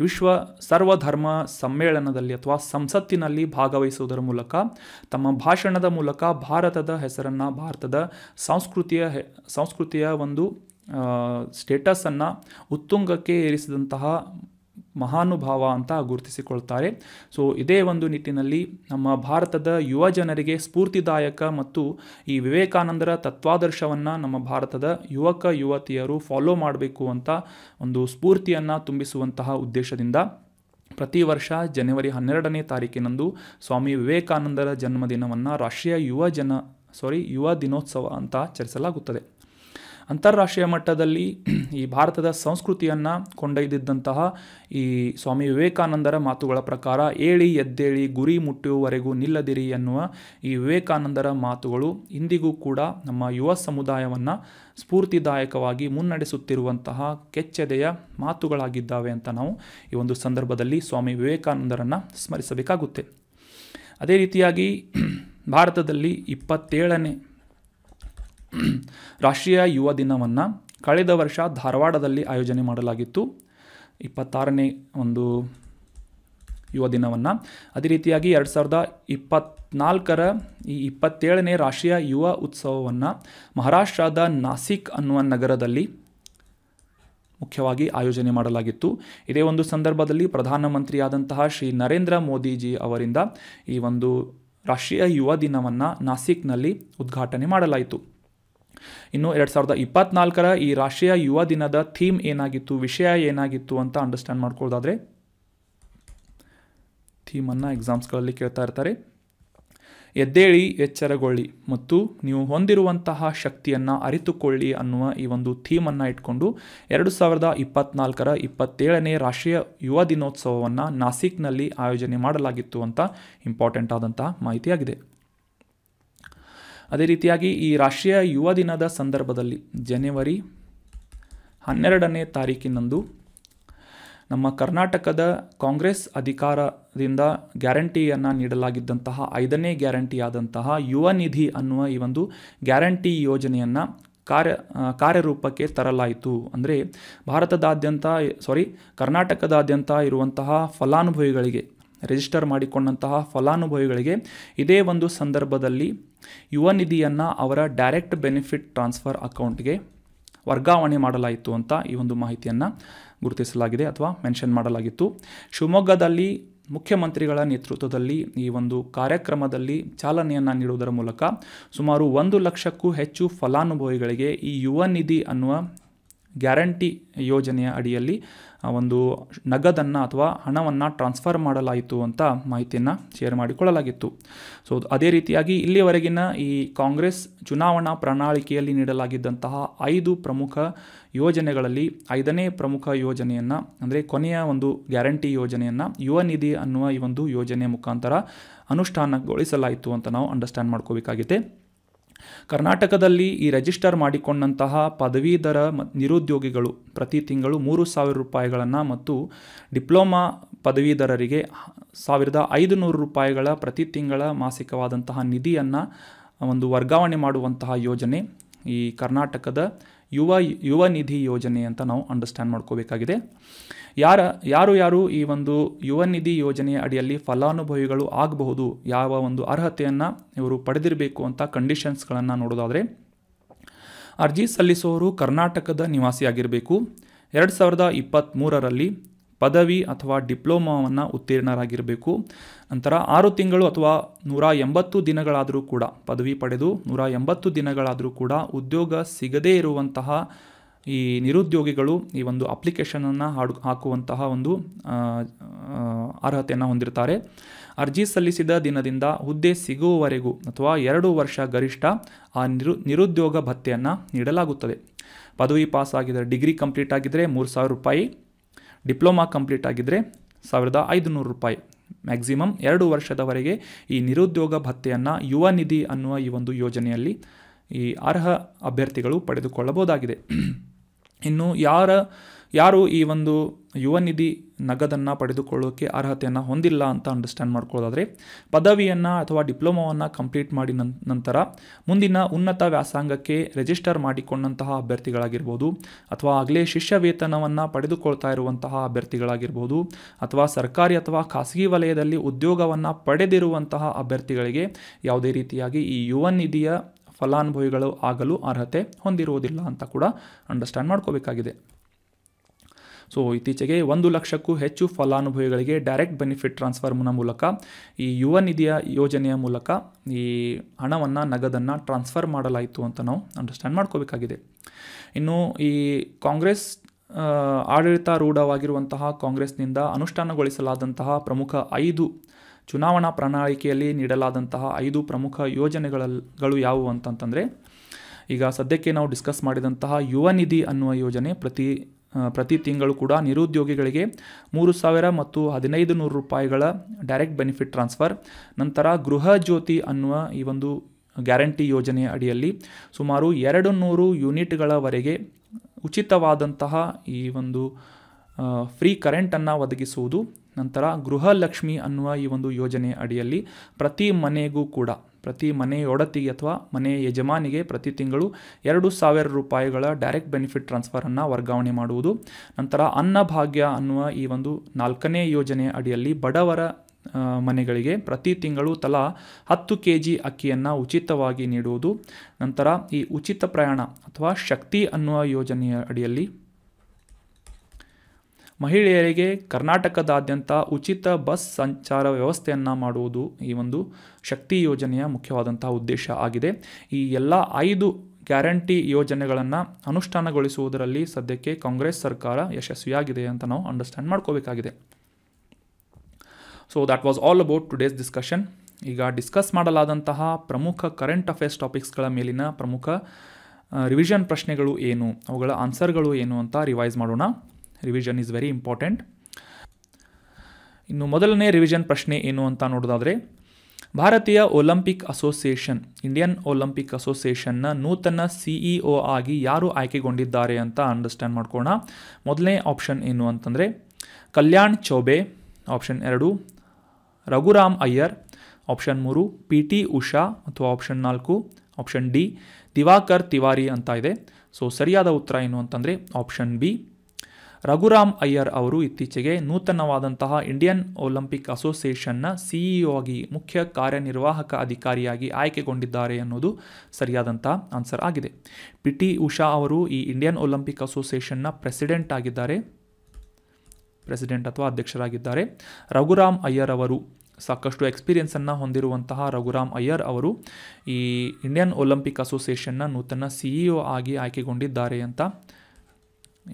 A: ವಿಶ್ವ ಸರ್ವಧರ್ಮ ಸಮ್ಮೇಳನದಲ್ಲಿ ಅಥವಾ ಸಂಸತ್ತಿನಲ್ಲಿ ಭಾಗವಹಿಸುವುದರ ಮೂಲಕ ತಮ್ಮ ಭಾಷಣದ ಮೂಲಕ ಭಾರತದ ಹೆಸರನ್ನು ಭಾರತದ ಸಂಸ್ಕೃತಿಯ ಸಂಸ್ಕೃತಿಯ ಒಂದು ಸ್ಟೇಟಸನ್ನು ಉತ್ತುಂಗಕ್ಕೆ ಏರಿಸಿದಂತಹ ಮಹಾನುಭಾವ ಅಂತ ಗುರುತಿಸಿಕೊಳ್ತಾರೆ ಸೊ ಇದೇ ಒಂದು ನಿಟ್ಟಿನಲ್ಲಿ ನಮ್ಮ ಭಾರತದ ಯುವ ಜನರಿಗೆ ಸ್ಫೂರ್ತಿದಾಯಕ ಮತ್ತು ಈ ವಿವೇಕಾನಂದರ ತತ್ವಾದರ್ಶವನ್ನು ನಮ್ಮ ಭಾರತದ ಯುವಕ ಯುವತಿಯರು ಫಾಲೋ ಮಾಡಬೇಕು ಅಂತ ಒಂದು ಸ್ಫೂರ್ತಿಯನ್ನು ತುಂಬಿಸುವಂತಹ ಉದ್ದೇಶದಿಂದ ಪ್ರತಿ ವರ್ಷ ಜನವರಿ ಹನ್ನೆರಡನೇ ತಾರೀಕಿನಂದು ಸ್ವಾಮಿ ವಿವೇಕಾನಂದರ ಜನ್ಮದಿನವನ್ನು ರಾಷ್ಟ್ರೀಯ ಯುವ ಜನ ಸಾರಿ ಯುವ ದಿನೋತ್ಸವ ಅಂತ ಆಚರಿಸಲಾಗುತ್ತದೆ ಅಂತಾರಾಷ್ಟ್ರೀಯ ಮಟ್ಟದಲ್ಲಿ ಈ ಭಾರತದ ಸಂಸ್ಕೃತಿಯನ್ನು ಕೊಂಡೊಯ್ದಿದ್ದಂತಹ ಈ ಸ್ವಾಮಿ ವಿವೇಕಾನಂದರ ಮಾತುಗಳ ಪ್ರಕಾರ ಏಳಿ ಎದ್ದೇಳಿ ಗುರಿ ಮುಟ್ಟುವವರೆಗೂ ನಿಲ್ಲದಿರಿ ಎನ್ನುವ ಈ ವಿವೇಕಾನಂದರ ಮಾತುಗಳು ಇಂದಿಗೂ ಕೂಡ ನಮ್ಮ ಯುವ ಸಮುದಾಯವನ್ನು ಸ್ಫೂರ್ತಿದಾಯಕವಾಗಿ ಮುನ್ನಡೆಸುತ್ತಿರುವಂತಹ ಕೆಚ್ಚೆದೆಯ ಮಾತುಗಳಾಗಿದ್ದಾವೆ ಅಂತ ನಾವು ಈ ಒಂದು ಸಂದರ್ಭದಲ್ಲಿ ಸ್ವಾಮಿ ವಿವೇಕಾನಂದರನ್ನು ಸ್ಮರಿಸಬೇಕಾಗುತ್ತೆ ಅದೇ ರೀತಿಯಾಗಿ ಭಾರತದಲ್ಲಿ ಇಪ್ಪತ್ತೇಳನೇ ರಾಷ್ಟ್ರೀಯ ಯುವ ದಿನವನ್ನು ಕಳೆದ ವರ್ಷ ಧಾರವಾಡದಲ್ಲಿ ಆಯೋಜನೆ ಮಾಡಲಾಗಿತ್ತು ಇಪ್ಪತ್ತಾರನೇ ಒಂದು ಯುವ ದಿನವನ್ನು ಅದೇ ರೀತಿಯಾಗಿ ಎರಡು ಸಾವಿರದ ಇಪ್ಪತ್ನಾಲ್ಕರ ಈ ಇಪ್ಪತ್ತೇಳನೇ ರಾಷ್ಟ್ರೀಯ ಯುವ ಉತ್ಸವವನ್ನು ಮಹಾರಾಷ್ಟ್ರದ ನಾಸಿಕ್ ಅನ್ನುವ ನಗರದಲ್ಲಿ ಮುಖ್ಯವಾಗಿ ಆಯೋಜನೆ ಮಾಡಲಾಗಿತ್ತು ಇದೇ ಒಂದು ಸಂದರ್ಭದಲ್ಲಿ ಪ್ರಧಾನಮಂತ್ರಿಯಾದಂತಹ ಶ್ರೀ ನರೇಂದ್ರ ಮೋದಿಜಿ ಅವರಿಂದ ಈ ಒಂದು ರಾಷ್ಟ್ರೀಯ ಯುವ ದಿನವನ್ನು ನಾಸಿಕ್ನಲ್ಲಿ ಉದ್ಘಾಟನೆ ಮಾಡಲಾಯಿತು ಇನ್ನು ಎರಡು ಸಾವಿರದ ಇಪ್ಪತ್ನಾಲ್ಕರ ಈ ರಾಷ್ಟ್ರೀಯ ಯುವ ದಿನದ ಥೀಮ್ ಏನಾಗಿತ್ತು ವಿಷಯ ಏನಾಗಿತ್ತು ಅಂತ ಅಂಡರ್ಸ್ಟ್ಯಾಂಡ್ ಮಾಡ್ಕೊಳ್ಳೋದಾದರೆ ಥೀಮನ್ನು ಎಕ್ಸಾಮ್ಸ್ಗಳಲ್ಲಿ ಕೇಳ್ತಾ ಇರ್ತಾರೆ ಎದ್ದೇಳಿ ಎಚ್ಚರಗೊಳ್ಳಿ ಮತ್ತು ನೀವು ಹೊಂದಿರುವಂತಹ ಶಕ್ತಿಯನ್ನು ಅರಿತುಕೊಳ್ಳಿ ಅನ್ನುವ ಈ ಒಂದು ಥೀಮನ್ನು ಇಟ್ಕೊಂಡು ಎರಡು ಸಾವಿರದ ಇಪ್ಪತ್ನಾಲ್ಕರ ಇಪ್ಪತ್ತೇಳನೇ ರಾಷ್ಟ್ರೀಯ ಯುವ ದಿನೋತ್ಸವವನ್ನು ನಾಸಿಕ್ನಲ್ಲಿ ಆಯೋಜನೆ ಮಾಡಲಾಗಿತ್ತು ಅಂತ ಇಂಪಾರ್ಟೆಂಟ್ ಆದಂತಹ ಮಾಹಿತಿಯಾಗಿದೆ ಅದೇ ರೀತಿಯಾಗಿ ಈ ರಾಷ್ಟ್ರೀಯ ಯುವ ದಿನದ ಸಂದರ್ಭದಲ್ಲಿ ಜನವರಿ ಹನ್ನೆರಡನೇ ತಾರೀಕಿನಂದು ನಮ್ಮ ಕರ್ನಾಟಕದ ಕಾಂಗ್ರೆಸ್ ಅಧಿಕಾರದಿಂದ ಗ್ಯಾರಂಟಿಯನ್ನು ನೀಡಲಾಗಿದ್ದಂತಹ ಐದನೇ ಗ್ಯಾರಂಟಿಯಾದಂತಹ ಯುವ ನಿಧಿ ಅನ್ನುವ ಈ ಒಂದು ಗ್ಯಾರಂಟಿ ಯೋಜನೆಯನ್ನು ಕಾರ್ಯ ಕಾರ್ಯರೂಪಕ್ಕೆ ತರಲಾಯಿತು ಅಂದರೆ ಭಾರತದಾದ್ಯಂತ ಸಾರಿ ಕರ್ನಾಟಕದಾದ್ಯಂತ ಇರುವಂತಹ ಫಲಾನುಭವಿಗಳಿಗೆ ರಿಜಿಸ್ಟರ್ ಮಾಡಿಕೊಂಡಂತಹ ಫಲಾನುಭವಿಗಳಿಗೆ ಇದೇ ಒಂದು ಸಂದರ್ಭದಲ್ಲಿ ಯುವ ನಿಧಿಯನ್ನು ಅವರ ಡೈರೆಕ್ಟ್ ಬೆನಿಫಿಟ್ ಟ್ರಾನ್ಸ್ಫರ್ ಅಕೌಂಟ್ಗೆ ವರ್ಗಾವಣೆ ಮಾಡಲಾಯಿತು ಅಂತ ಈ ಒಂದು ಮಾಹಿತಿಯನ್ನು ಗುರುತಿಸಲಾಗಿದೆ ಅಥವಾ ಮೆನ್ಷನ್ ಮಾಡಲಾಗಿತ್ತು ಶಿವಮೊಗ್ಗದಲ್ಲಿ ಮುಖ್ಯಮಂತ್ರಿಗಳ ನೇತೃತ್ವದಲ್ಲಿ ಈ ಒಂದು ಕಾರ್ಯಕ್ರಮದಲ್ಲಿ ಚಾಲನೆಯನ್ನು ನೀಡುವುದರ ಮೂಲಕ ಸುಮಾರು ಒಂದು ಲಕ್ಷಕ್ಕೂ ಹೆಚ್ಚು ಫಲಾನುಭವಿಗಳಿಗೆ ಈ ಯುವ ನಿಧಿ ಅನ್ನುವ ಗ್ಯಾರಂಟಿ ಯೋಜನೆಯ ಅಡಿಯಲ್ಲಿ ಒಂದು ನಗದನ್ನು ಅಥವಾ ಹಣವನ್ನು ಟ್ರಾನ್ಸ್ಫರ್ ಮಾಡಲಾಯಿತು ಅಂತ ಮಾಹಿತಿಯನ್ನು ಶೇರ್ ಮಾಡಿಕೊಳ್ಳಲಾಗಿತ್ತು ಸೊ ಅದೇ ರೀತಿಯಾಗಿ ಇಲ್ಲಿಯವರೆಗಿನ ಈ ಕಾಂಗ್ರೆಸ್ ಚುನಾವಣಾ ಪ್ರಣಾಳಿಕೆಯಲ್ಲಿ ನೀಡಲಾಗಿದ್ದಂತಹ ಐದು ಪ್ರಮುಖ ಯೋಜನೆಗಳಲ್ಲಿ ಐದನೇ ಪ್ರಮುಖ ಯೋಜನೆಯನ್ನು ಅಂದರೆ ಕೊನೆಯ ಒಂದು ಗ್ಯಾರಂಟಿ ಯೋಜನೆಯನ್ನು ಯುವ ನಿಧಿ ಅನ್ನುವ ಈ ಒಂದು ಯೋಜನೆ ಮುಖಾಂತರ ಅನುಷ್ಠಾನಗೊಳಿಸಲಾಯಿತು ಅಂತ ನಾವು ಅಂಡರ್ಸ್ಟ್ಯಾಂಡ್ ಮಾಡ್ಕೋಬೇಕಾಗಿದೆ ಕರ್ನಾಟಕದಲ್ಲಿ ಈ ರಿಜಿಸ್ಟರ್ ಮಾಡಿಕೊಂಡಂತಹ ಪದವೀಧರ ನಿರುದ್ಯೋಗಿಗಳು ಪ್ರತಿ ತಿಂಗಳು ಮೂರು ಸಾವಿರ ರೂಪಾಯಿಗಳನ್ನು ಮತ್ತು ಡಿಪ್ಲೊಮಾ ಪದವೀಧರರಿಗೆ ಸಾವಿರದ ಐದು ನೂರು ರೂಪಾಯಿಗಳ ಪ್ರತಿ ತಿಂಗಳ ಮಾಸಿಕವಾದಂತಹ ನಿಧಿಯನ್ನು ಒಂದು ವರ್ಗಾವಣೆ ಮಾಡುವಂತಹ ಯೋಜನೆ ಈ ಕರ್ನಾಟಕದ ಯುವ ಯುವ ನಿಧಿ ಯೋಜನೆ ಅಂತ ನಾವು ಅಂಡರ್ಸ್ಟ್ಯಾಂಡ್ ಮಾಡ್ಕೋಬೇಕಾಗಿದೆ ಯಾರ ಯಾರು ಯಾರು ಈ ಒಂದು ಯುವ ನಿಧಿ ಯೋಜನೆಯ ಅಡಿಯಲ್ಲಿ ಫಲಾನುಭವಿಗಳು ಆಗಬಹುದು ಯಾವ ಒಂದು ಅರ್ಹತೆಯನ್ನು ಇವರು ಪಡೆದಿರಬೇಕು ಅಂತ ಕಂಡೀಷನ್ಸ್ಗಳನ್ನು ನೋಡೋದಾದರೆ ಅರ್ಜಿ ಸಲ್ಲಿಸುವವರು ಕರ್ನಾಟಕದ ನಿವಾಸಿಯಾಗಿರಬೇಕು ಎರಡು ಸಾವಿರದ ಇಪ್ಪತ್ತ್ಮೂರರಲ್ಲಿ ಪದವಿ ಅಥವಾ ಡಿಪ್ಲೊಮಾವನ್ನು ಉತ್ತೀರ್ಣರಾಗಿರಬೇಕು ನಂತರ ಆರು ತಿಂಗಳು ಅಥವಾ ನೂರ ಎಂಬತ್ತು ದಿನಗಳಾದರೂ ಕೂಡ ಪದವಿ ಪಡೆದು ನೂರ ಎಂಬತ್ತು ದಿನಗಳಾದರೂ ಕೂಡ ಉದ್ಯೋಗ ಸಿಗದೇ ಇರುವಂತಹ ಈ ನಿರುದ್ಯೋಗಿಗಳು ಈ ಒಂದು ಅಪ್ಲಿಕೇಶನನ್ನು ಹಾಡು ಹಾಕುವಂತಹ ಒಂದು ಅರ್ಹತೆಯನ್ನು ಹೊಂದಿರ್ತಾರೆ ಅರ್ಜಿ ಸಲ್ಲಿಸಿದ ದಿನದಿಂದ ಹುದ್ದೆ ಸಿಗುವವರೆಗೂ ಅಥವಾ ಎರಡು ವರ್ಷ ಗರಿಷ್ಠ ಆ ನಿರು ನಿರುದ್ಯೋಗ ಭತ್ಯೆಯನ್ನು ನೀಡಲಾಗುತ್ತದೆ ಪದವಿ ಪಾಸ್ ಆಗಿದರೆ ಡಿಗ್ರಿ ಕಂಪ್ಲೀಟ್ ಆಗಿದ್ದರೆ ಮೂರು ಸಾವಿರ ರೂಪಾಯಿ ಡಿಪ್ಲೊಮಾ ಕಂಪ್ಲೀಟ್ ಆಗಿದ್ದರೆ ಸಾವಿರದ ಐದುನೂರು ರೂಪಾಯಿ ಮ್ಯಾಕ್ಸಿಮಮ್ ಎರಡು ವರ್ಷದವರೆಗೆ ಈ ನಿರುದ್ಯೋಗ ಭತ್ಯೆಯನ್ನು ಯುವ ನಿಧಿ ಅನ್ನುವ ಈ ಒಂದು ಯೋಜನೆಯಲ್ಲಿ ಈ ಅರ್ಹ ಅಭ್ಯರ್ಥಿಗಳು ಪಡೆದುಕೊಳ್ಳಬಹುದಾಗಿದೆ ಇನ್ನು ಯಾರ ಯಾರು ಈ ಒಂದು ಯುವ ನಿಧಿ ನಗದನ್ನು ಪಡೆದುಕೊಳ್ಳೋಕ್ಕೆ ಅರ್ಹತೆಯನ್ನು ಹೊಂದಿಲ್ಲ ಅಂತ ಅಂಡರ್ಸ್ಟ್ಯಾಂಡ್ ಮಾಡ್ಕೊಳ್ಳೋದಾದರೆ ಪದವಿಯನ್ನು ಅಥವಾ ಡಿಪ್ಲೊಮಾವನ್ನು ಕಂಪ್ಲೀಟ್ ಮಾಡಿ ನಂತರ ಮುಂದಿನ ಉನ್ನತ ವ್ಯಾಸಂಗಕ್ಕೆ ರಿಜಿಸ್ಟರ್ ಮಾಡಿಕೊಂಡಂತಹ ಅಭ್ಯರ್ಥಿಗಳಾಗಿರ್ಬೋದು ಅಥವಾ ಆಗಲೇ ಶಿಷ್ಯ ವೇತನವನ್ನು ಪಡೆದುಕೊಳ್ತಾ ಇರುವಂತಹ ಅಭ್ಯರ್ಥಿಗಳಾಗಿರ್ಬೋದು ಅಥವಾ ಸರ್ಕಾರಿ ಅಥವಾ ಖಾಸಗಿ ವಲಯದಲ್ಲಿ ಉದ್ಯೋಗವನ್ನು ಪಡೆದಿರುವಂತಹ ಅಭ್ಯರ್ಥಿಗಳಿಗೆ ಯಾವುದೇ ರೀತಿಯಾಗಿ ಈ ಯುವ ನಿಧಿಯ ಫಲಾನುಭವಿಗಳು ಆಗಲು ಅರ್ಹತೆ ಹೊಂದಿರುವುದಿಲ್ಲ ಅಂತ ಕೂಡ ಅಂಡರ್ಸ್ಟ್ಯಾಂಡ್ ಮಾಡ್ಕೋಬೇಕಾಗಿದೆ ಸೊ ಇತ್ತೀಚೆಗೆ ಒಂದು ಲಕ್ಷಕ್ಕೂ ಹೆಚ್ಚು ಫಲಾನುಭವಿಗಳಿಗೆ ಡೈರೆಕ್ಟ್ ಬೆನಿಫಿಟ್ ಟ್ರಾನ್ಸ್ಫರ್ನ ಮೂಲಕ ಈ ಯುವ ನಿಧಿಯ ಯೋಜನೆಯ ಮೂಲಕ ಈ ಹಣವನ್ನು ನಗದನ್ನು ಟ್ರಾನ್ಸ್ಫರ್ ಮಾಡಲಾಯಿತು ಅಂತ ನಾವು ಅಂಡರ್ಸ್ಟ್ಯಾಂಡ್ ಮಾಡ್ಕೋಬೇಕಾಗಿದೆ ಇನ್ನು ಈ ಕಾಂಗ್ರೆಸ್ ಆಡಳಿತಾರೂಢವಾಗಿರುವಂತಹ ಕಾಂಗ್ರೆಸ್ನಿಂದ ಅನುಷ್ಠಾನಗೊಳಿಸಲಾದಂತಹ ಪ್ರಮುಖ ಐದು ಚುನಾವಣಾ ಪ್ರಣಾಳಿಕೆಯಲ್ಲಿ ನೀಡಲಾದಂತಹ ಐದು ಪ್ರಮುಖ ಯೋಜನೆಗಳು ಯಾವುವು ಅಂತಂತಂದರೆ ಈಗ ಸದ್ಯಕ್ಕೆ ನಾವು ಡಿಸ್ಕಸ್ ಮಾಡಿದಂತಹ ಯುವ ನಿಧಿ ಅನ್ನುವ ಯೋಜನೆ ಪ್ರತಿ ಪ್ರತಿ ತಿಂಗಳು ಕೂಡ ನಿರುದ್ಯೋಗಿಗಳಿಗೆ ಮೂರು ಸಾವಿರ ಮತ್ತು ಹದಿನೈದು ನೂರು ರೂಪಾಯಿಗಳ ಡೈರೆಕ್ಟ್ ಬೆನಿಫಿಟ್ ಟ್ರಾನ್ಸ್ಫರ್ ನಂತರ ಗೃಹ ಜ್ಯೋತಿ ಅನ್ನುವ ಈ ಒಂದು ಗ್ಯಾರಂಟಿ ಯೋಜನೆಯ ಅಡಿಯಲ್ಲಿ ಸುಮಾರು ಎರಡು ನೂರು ಯೂನಿಟ್ಗಳವರೆಗೆ ಉಚಿತವಾದಂತಹ ಈ ಒಂದು ಫ್ರೀ ಕರೆಂಟನ್ನು ಒದಗಿಸುವುದು ನಂತರ ಗೃಹಲಕ್ಷ್ಮಿ ಅನ್ನುವ ಈ ಒಂದು ಯೋಜನೆ ಅಡಿಯಲ್ಲಿ ಪ್ರತಿ ಮನೆಗೂ ಕೂಡ ಪ್ರತಿ ಮನೆಯೊಡತಿಗೆ ಅಥವಾ ಮನೆಯ ಯಜಮಾನಿಗೆ ಪ್ರತಿ ತಿಂಗಳು ಎರಡು ಸಾವಿರ ರೂಪಾಯಿಗಳ ಡೈರೆಕ್ಟ್ ಬೆನಿಫಿಟ್ ಟ್ರಾನ್ಸ್ಫರನ್ನು ವರ್ಗಾವಣೆ ಮಾಡುವುದು ನಂತರ ಅನ್ನಭಾಗ್ಯ ಅನ್ನುವ ಈ ಒಂದು ನಾಲ್ಕನೇ ಯೋಜನೆ ಅಡಿಯಲ್ಲಿ ಬಡವರ ಮನೆಗಳಿಗೆ ಪ್ರತಿ ತಿಂಗಳು ತಲಾ ಹತ್ತು ಕೆ ಜಿ ಅಕ್ಕಿಯನ್ನು ಉಚಿತವಾಗಿ ನೀಡುವುದು ನಂತರ ಈ ಉಚಿತ ಪ್ರಯಾಣ ಅಥವಾ ಶಕ್ತಿ ಅನ್ನುವ ಯೋಜನೆಯ ಅಡಿಯಲ್ಲಿ ಮಹಿಳೆಯರಿಗೆ ಕರ್ನಾಟಕದಾದ್ಯಂತ ಉಚಿತ ಬಸ್ ಸಂಚಾರ ವ್ಯವಸ್ಥೆಯನ್ನು ಮಾಡುವುದು ಈ ಒಂದು ಶಕ್ತಿ ಯೋಜನೆಯ ಮುಖ್ಯವಾದಂತಹ ಉದ್ದೇಶ ಆಗಿದೆ ಈ ಎಲ್ಲ ಐದು ಗ್ಯಾರಂಟಿ ಯೋಜನೆಗಳನ್ನು ಅನುಷ್ಠಾನಗೊಳಿಸುವುದರಲ್ಲಿ ಸದ್ಯಕ್ಕೆ ಕಾಂಗ್ರೆಸ್ ಸರ್ಕಾರ ಯಶಸ್ವಿಯಾಗಿದೆ ಅಂತ ನಾವು ಅಂಡರ್ಸ್ಟ್ಯಾಂಡ್ ಮಾಡ್ಕೋಬೇಕಾಗಿದೆ so that was all about today's discussion ಈಗ ಡಿಸ್ಕಸ್ ಮಾಡಲಾದಂತಹ ಪ್ರಮುಖ ಕರೆಂಟ್ ಅಫೇರ್ಸ್ ಟಾಪಿಕ್ಸ್ಗಳ ಮೇಲಿನ ಪ್ರಮುಖ ರಿವಿಷನ್ ಪ್ರಶ್ನೆಗಳು ಏನು ಅವುಗಳ ಆನ್ಸರ್ಗಳು ಏನು ಅಂತ ರಿವೈಸ್ ಮಾಡೋಣ ರಿವಿಷನ್ ಈಸ್ ವೆರಿ ಇಂಪಾರ್ಟೆಂಟ್ ಇನ್ನು ಮೊದಲನೇ ರಿವಿಷನ್ ಪ್ರಶ್ನೆ ಏನು ಅಂತ ನೋಡೋದಾದರೆ ಭಾರತೀಯ ಒಲಂಪಿಕ್ ಅಸೋಸಿಯೇಷನ್ ಇಂಡಿಯನ್ ಒಲಂಪಿಕ್ ಅಸೋಸಿಯೇಷನ್ನ ನೂತನ ಸಿಇಒ e ಆಗಿ ಯಾರು ಆಯ್ಕೆಗೊಂಡಿದ್ದಾರೆ ಅಂತ ಅಂಡರ್ಸ್ಟ್ಯಾಂಡ್ ಮಾಡ್ಕೋಣ ಮೊದಲನೇ ಆಪ್ಷನ್ ಏನು ಅಂತಂದರೆ ಕಲ್ಯಾಣ್ ಚೌಬೆ ಆಪ್ಷನ್ ಎರಡು ರಘುರಾಮ್ ಅಯ್ಯರ್ ಆಪ್ಷನ್ ಮೂರು ಪಿ ಟಿ ಉಷಾ ಅಥವಾ ಆಪ್ಷನ್ ನಾಲ್ಕು ಆಪ್ಷನ್ ಡಿ ದಿವಾಕರ್ ತಿವಾರಿ ಅಂತ ಇದೆ ಸೊ ಸರಿಯಾದ ಉತ್ತರ ಏನು ಅಂತಂದರೆ ಆಪ್ಷನ್ ಬಿ ರಘುರಾಮ್ ಅಯ್ಯರ್ ಅವರು ಇತ್ತೀಚೆಗೆ ನೂತನವಾದಂತಹ ಇಂಡಿಯನ್ ಒಲಿಂಪಿಕ್ ಅಸೋಸಿಯೇಷನ್ನ ಸಿಇಒ ಆಗಿ ಮುಖ್ಯ ಕಾರ್ಯನಿರ್ವಾಹಕ ಅಧಿಕಾರಿಯಾಗಿ ಆಯ್ಕೆಗೊಂಡಿದ್ದಾರೆ ಅನ್ನೋದು ಸರಿಯಾದಂಥ ಆನ್ಸರ್ ಆಗಿದೆ ಪಿ ಟಿ ಉಷಾ ಅವರು ಈ ಇಂಡಿಯನ್ ಒಲಿಂಪಿಕ್ ಅಸೋಸಿಯೇಷನ್ನ ಪ್ರೆಸಿಡೆಂಟ್ ಆಗಿದ್ದಾರೆ ಪ್ರೆಸಿಡೆಂಟ್ ಅಥವಾ ಅಧ್ಯಕ್ಷರಾಗಿದ್ದಾರೆ ರಘುರಾಮ್ ಅಯ್ಯರ್ ಅವರು ಸಾಕಷ್ಟು ಎಕ್ಸ್ಪೀರಿಯನ್ಸನ್ನು ಹೊಂದಿರುವಂತಹ ರಘುರಾಮ್ ಅಯ್ಯರ್ ಅವರು ಈ ಇಂಡಿಯನ್ ಒಲಿಂಪಿಕ್ ಅಸೋಸಿಯೇಷನ್ನ ನೂತನ ಸಿಇಒ ಆಗಿ ಆಯ್ಕೆಗೊಂಡಿದ್ದಾರೆ ಅಂತ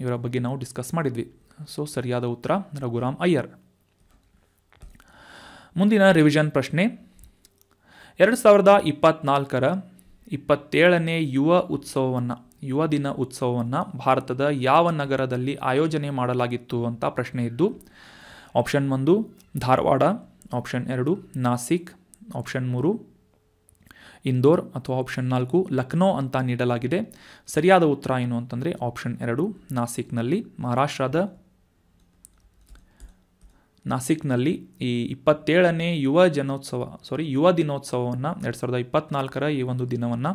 A: ಇವರ ಬಗ್ಗೆ ನಾವು ಡಿಸ್ಕಸ್ ಮಾಡಿದ್ವಿ ಸೊ ಸರಿಯಾದ ಉತ್ತರ ರಘುರಾಮ್ ಅಯ್ಯರ್ ಮುಂದಿನ ರಿವಿಷನ್ ಪ್ರಶ್ನೆ ಎರಡು ಸಾವಿರದ ಇಪ್ಪತ್ನಾಲ್ಕರ ಇಪ್ಪತ್ತೇಳನೇ ಯುವ ಉತ್ಸವವನ್ನು ಯುವ ದಿನ ಉತ್ಸವವನ್ನು ಭಾರತದ ಯಾವ ನಗರದಲ್ಲಿ ಆಯೋಜನೆ ಮಾಡಲಾಗಿತ್ತು ಅಂತ ಪ್ರಶ್ನೆ ಇದ್ದು ಆಪ್ಷನ್ ಒಂದು ಧಾರವಾಡ ಆಪ್ಷನ್ ಎರಡು ನಾಸಿಕ್ ಆಪ್ಷನ್ ಮೂರು ಇಂದೋರ್ ಅಥವಾ ಆಪ್ಷನ್ ನಾಲ್ಕು ಲಕ್ನೋ ಅಂತ ನೀಡಲಾಗಿದೆ ಸರಿಯಾದ ಉತ್ತರ ಏನು ಅಂತಂದರೆ ಆಪ್ಷನ್ ಎರಡು ನಾಸಿಕ್ನಲ್ಲಿ ಮಹಾರಾಷ್ಟ್ರದ ನಾಸಿಕ್ನಲ್ಲಿ ಈ ಇಪ್ಪತ್ತೇಳನೇ ಯುವ ಜನೋತ್ಸವ ಸಾರಿ ಯುವ ದಿನೋತ್ಸವವನ್ನು ಎರಡು ಸಾವಿರದ ಇಪ್ಪತ್ನಾಲ್ಕರ ಈ ಒಂದು ದಿನವನ್ನು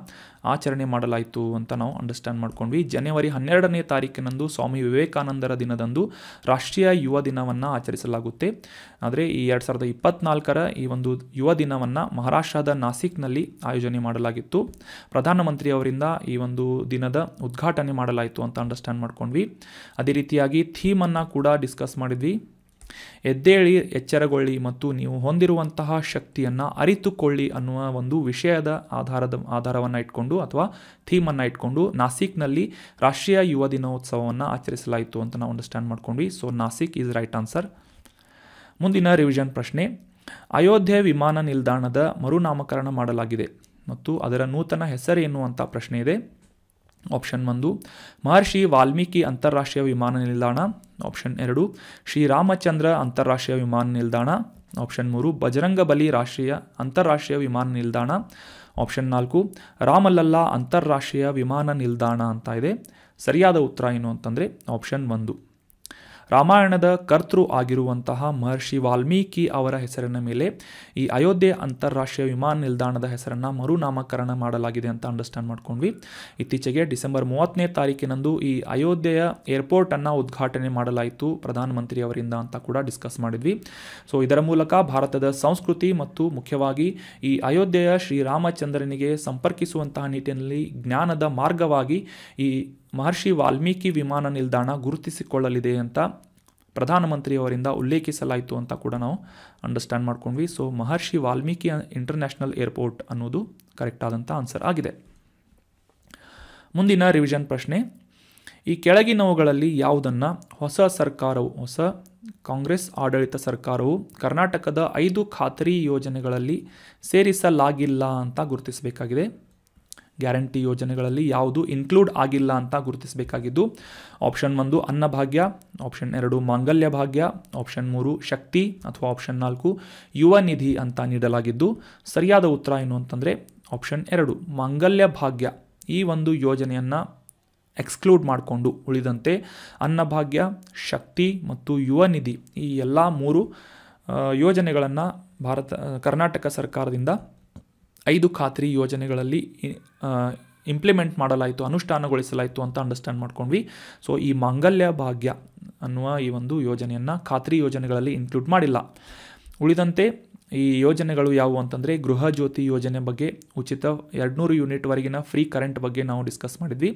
A: ಆಚರಣೆ ಮಾಡಲಾಯಿತು ಅಂತ ನಾವು ಅಂಡರ್ಸ್ಟ್ಯಾಂಡ್ ಮಾಡ್ಕೊಂಡ್ವಿ ಜನವರಿ ಹನ್ನೆರಡನೇ ತಾರೀಕಿನಂದು ಸ್ವಾಮಿ ವಿವೇಕಾನಂದರ ದಿನದಂದು ರಾಷ್ಟ್ರೀಯ ಯುವ ದಿನವನ್ನು ಆಚರಿಸಲಾಗುತ್ತೆ ಆದರೆ ಈ ಎರಡು ಸಾವಿರದ ಇಪ್ಪತ್ನಾಲ್ಕರ ಈ ಒಂದು ಯುವ ದಿನವನ್ನು ಮಹಾರಾಷ್ಟ್ರದ ನಾಸಿಕ್ನಲ್ಲಿ ಆಯೋಜನೆ ಮಾಡಲಾಗಿತ್ತು ಪ್ರಧಾನಮಂತ್ರಿ ಅವರಿಂದ ಈ ಒಂದು ದಿನದ ಉದ್ಘಾಟನೆ ಮಾಡಲಾಯಿತು ಅಂತ ಅಂಡರ್ಸ್ಟ್ಯಾಂಡ್ ಮಾಡ್ಕೊಂಡ್ವಿ ಅದೇ ರೀತಿಯಾಗಿ ಥೀಮನ್ನು ಕೂಡ ಡಿಸ್ಕಸ್ ಮಾಡಿದ್ವಿ ಎದ್ದೇಳಿ ಎಚ್ಚರಗೊಳ್ಳಿ ಮತ್ತು ನೀವು ಹೊಂದಿರುವಂತಹ ಶಕ್ತಿಯನ್ನು ಅರಿತುಕೊಳ್ಳಿ ಅನ್ನುವ ಒಂದು ವಿಷಯದ ಆಧಾರದ ಆಧಾರವನ್ನು ಇಟ್ಕೊಂಡು ಅಥವಾ ಥೀಮನ್ನು ಇಟ್ಕೊಂಡು ನಾಸಿಕ್ನಲ್ಲಿ ರಾಷ್ಟ್ರೀಯ ಯುವ ದಿನೋತ್ಸವವನ್ನು ಆಚರಿಸಲಾಯಿತು ಅಂತ ನಾವು ಅಂಡರ್ಸ್ಟ್ಯಾಂಡ್ ಮಾಡ್ಕೊಂಡ್ವಿ so Nashik is right answer ಮುಂದಿನ ರಿವಿಷನ್ ಪ್ರಶ್ನೆ ಅಯೋಧ್ಯೆ ವಿಮಾನ ನಿಲ್ದಾಣದ ಮರುನಾಮಕರಣ ಮಾಡಲಾಗಿದೆ ಮತ್ತು ಅದರ ನೂತನ ಹೆಸರೇನು ಅಂತ ಪ್ರಶ್ನೆ ಇದೆ ಆಪ್ಷನ್ ಒಂದು ಮಹರ್ಷಿ ವಾಲ್ಮೀಕಿ ಅಂತಾರಾಷ್ಟ್ರೀಯ ವಿಮಾನ ನಿಲ್ದಾಣ ಆಪ್ಷನ್ ಎರಡು ಶ್ರೀರಾಮಚಂದ್ರ ಅಂತಾರಾಷ್ಟ್ರೀಯ ವಿಮಾನ ನಿಲ್ದಾಣ ಆಪ್ಷನ್ ಮೂರು ಬಜರಂಗಬಲಿ ರಾಷ್ಟ್ರೀಯ ಅಂತಾರಾಷ್ಟ್ರೀಯ ವಿಮಾನ ನಿಲ್ದಾಣ ಆಪ್ಷನ್ ನಾಲ್ಕು ರಾಮಲಲ್ಲಾ ಅಂತಾರಾಷ್ಟ್ರೀಯ ವಿಮಾನ ನಿಲ್ದಾಣ ಅಂತ ಇದೆ ಸರಿಯಾದ ಉತ್ತರ ಏನು ಅಂತಂದರೆ ಆಪ್ಷನ್ ಒಂದು ರಾಮಾಯಣದ ಕರ್ತೃ ಆಗಿರುವಂತಹ ಮಹರ್ಷಿ ವಾಲ್ಮೀಕಿ ಅವರ ಹೆಸರಿನ ಮೇಲೆ ಈ ಅಯೋಧ್ಯೆ ಅಂತಾರಾಷ್ಟ್ರೀಯ ವಿಮಾನ ನಿಲ್ದಾಣದ ಹೆಸರನ್ನು ಮರುನಾಮಕರಣ ಮಾಡಲಾಗಿದೆ ಅಂತ ಅಂಡರ್ಸ್ಟ್ಯಾಂಡ್ ಮಾಡ್ಕೊಂಡ್ವಿ ಇತ್ತೀಚೆಗೆ ಡಿಸೆಂಬರ್ ಮೂವತ್ತನೇ ತಾರೀಕಿನಂದು ಈ ಅಯೋಧ್ಯೆಯ ಏರ್ಪೋರ್ಟನ್ನು ಉದ್ಘಾಟನೆ ಮಾಡಲಾಯಿತು ಪ್ರಧಾನಮಂತ್ರಿ ಅವರಿಂದ ಅಂತ ಕೂಡ ಡಿಸ್ಕಸ್ ಮಾಡಿದ್ವಿ ಸೊ ಇದರ ಮೂಲಕ ಭಾರತದ ಸಂಸ್ಕೃತಿ ಮತ್ತು ಮುಖ್ಯವಾಗಿ ಈ ಅಯೋಧ್ಯೆಯ ಶ್ರೀರಾಮಚಂದ್ರನಿಗೆ ಸಂಪರ್ಕಿಸುವಂತಹ ನಿಟ್ಟಿನಲ್ಲಿ ಜ್ಞಾನದ ಮಾರ್ಗವಾಗಿ ಈ ಮಹರ್ಷಿ ವಾಲ್ಮೀಕಿ ವಿಮಾನ ನಿಲ್ದಾಣ ಗುರುತಿಸಿಕೊಳ್ಳಲಿದೆ ಅಂತ ಪ್ರಧಾನಮಂತ್ರಿಯವರಿಂದ ಉಲ್ಲೇಖಿಸಲಾಯಿತು ಅಂತ ಕೂಡ ನಾವು ಅಂಡರ್ಸ್ಟ್ಯಾಂಡ್ ಮಾಡ್ಕೊಂಡ್ವಿ so Maharshi Valmiki international airport ಅನ್ನೋದು ಕರೆಕ್ಟ್ ಆದಂಥ ಆನ್ಸರ್ ಆಗಿದೆ ಮುಂದಿನ ರಿವಿಷನ್ ಪ್ರಶ್ನೆ ಈ ಕೆಳಗಿನವುಗಳಲ್ಲಿ ಯಾವುದನ್ನು ಹೊಸ ಸರ್ಕಾರವು ಹೊಸ ಕಾಂಗ್ರೆಸ್ ಆಡಳಿತ ಸರ್ಕಾರವು ಕರ್ನಾಟಕದ ಐದು ಖಾತರಿ ಯೋಜನೆಗಳಲ್ಲಿ ಸೇರಿಸಲಾಗಿಲ್ಲ ಅಂತ ಗುರುತಿಸಬೇಕಾಗಿದೆ ಗ್ಯಾರಂಟಿ ಯೋಜನೆಗಳಲ್ಲಿ ಯಾವುದು ಇನ್ಕ್ಲೂಡ್ ಆಗಿಲ್ಲ ಅಂತ ಗುರುತಿಸಬೇಕಾಗಿದ್ದು ಆಪ್ಷನ್ ಒಂದು ಅನ್ನಭಾಗ್ಯ ಆಪ್ಷನ್ ಎರಡು ಮಾಂಗಲ್ಯ ಭಾಗ್ಯ ಆಪ್ಷನ್ ಮೂರು ಶಕ್ತಿ ಅಥವಾ ಆಪ್ಷನ್ ನಾಲ್ಕು ಯುವ ನಿಧಿ ಅಂತ ನೀಡಲಾಗಿದ್ದು ಸರಿಯಾದ ಉತ್ತರ ಏನು ಅಂತಂದರೆ ಆಪ್ಷನ್ ಎರಡು ಮಾಂಗಲ್ಯ ಭಾಗ್ಯ ಈ ಒಂದು ಯೋಜನೆಯನ್ನು ಎಕ್ಸ್ಕ್ಲೂಡ್ ಮಾಡಿಕೊಂಡು ಉಳಿದಂತೆ ಅನ್ನಭಾಗ್ಯ ಶಕ್ತಿ ಮತ್ತು ಯುವ ನಿಧಿ ಈ ಎಲ್ಲ ಮೂರು ಯೋಜನೆಗಳನ್ನು ಭಾರತ ಕರ್ನಾಟಕ ಸರ್ಕಾರದಿಂದ ಐದು ಖಾತ್ರಿ ಯೋಜನೆಗಳಲ್ಲಿ ಇಂಪ್ಲಿಮೆಂಟ್ ಮಾಡಲಾಯಿತು ಅನುಷ್ಠಾನಗೊಳಿಸಲಾಯಿತು ಅಂತ ಅಂಡರ್ಸ್ಟ್ಯಾಂಡ್ ಮಾಡ್ಕೊಂಡ್ವಿ ಸೊ ಈ ಮಾಂಗಲ್ಯ ಭಾಗ್ಯ ಅನ್ನುವ ಈ ಒಂದು ಯೋಜನೆಯನ್ನು ಖಾತ್ರಿ ಯೋಜನೆಗಳಲ್ಲಿ ಇನ್ಕ್ಲೂಡ್ ಮಾಡಿಲ್ಲ ಉಳಿದಂತೆ ಈ ಯೋಜನೆಗಳು ಯಾವುವು ಅಂತಂದರೆ ಗೃಹ ಜ್ಯೋತಿ ಯೋಜನೆ ಬಗ್ಗೆ ಉಚಿತ ಎರಡುನೂರು ಯೂನಿಟ್ವರೆಗಿನ ಫ್ರೀ ಕರೆಂಟ್ ಬಗ್ಗೆ ನಾವು ಡಿಸ್ಕಸ್ ಮಾಡಿದ್ವಿ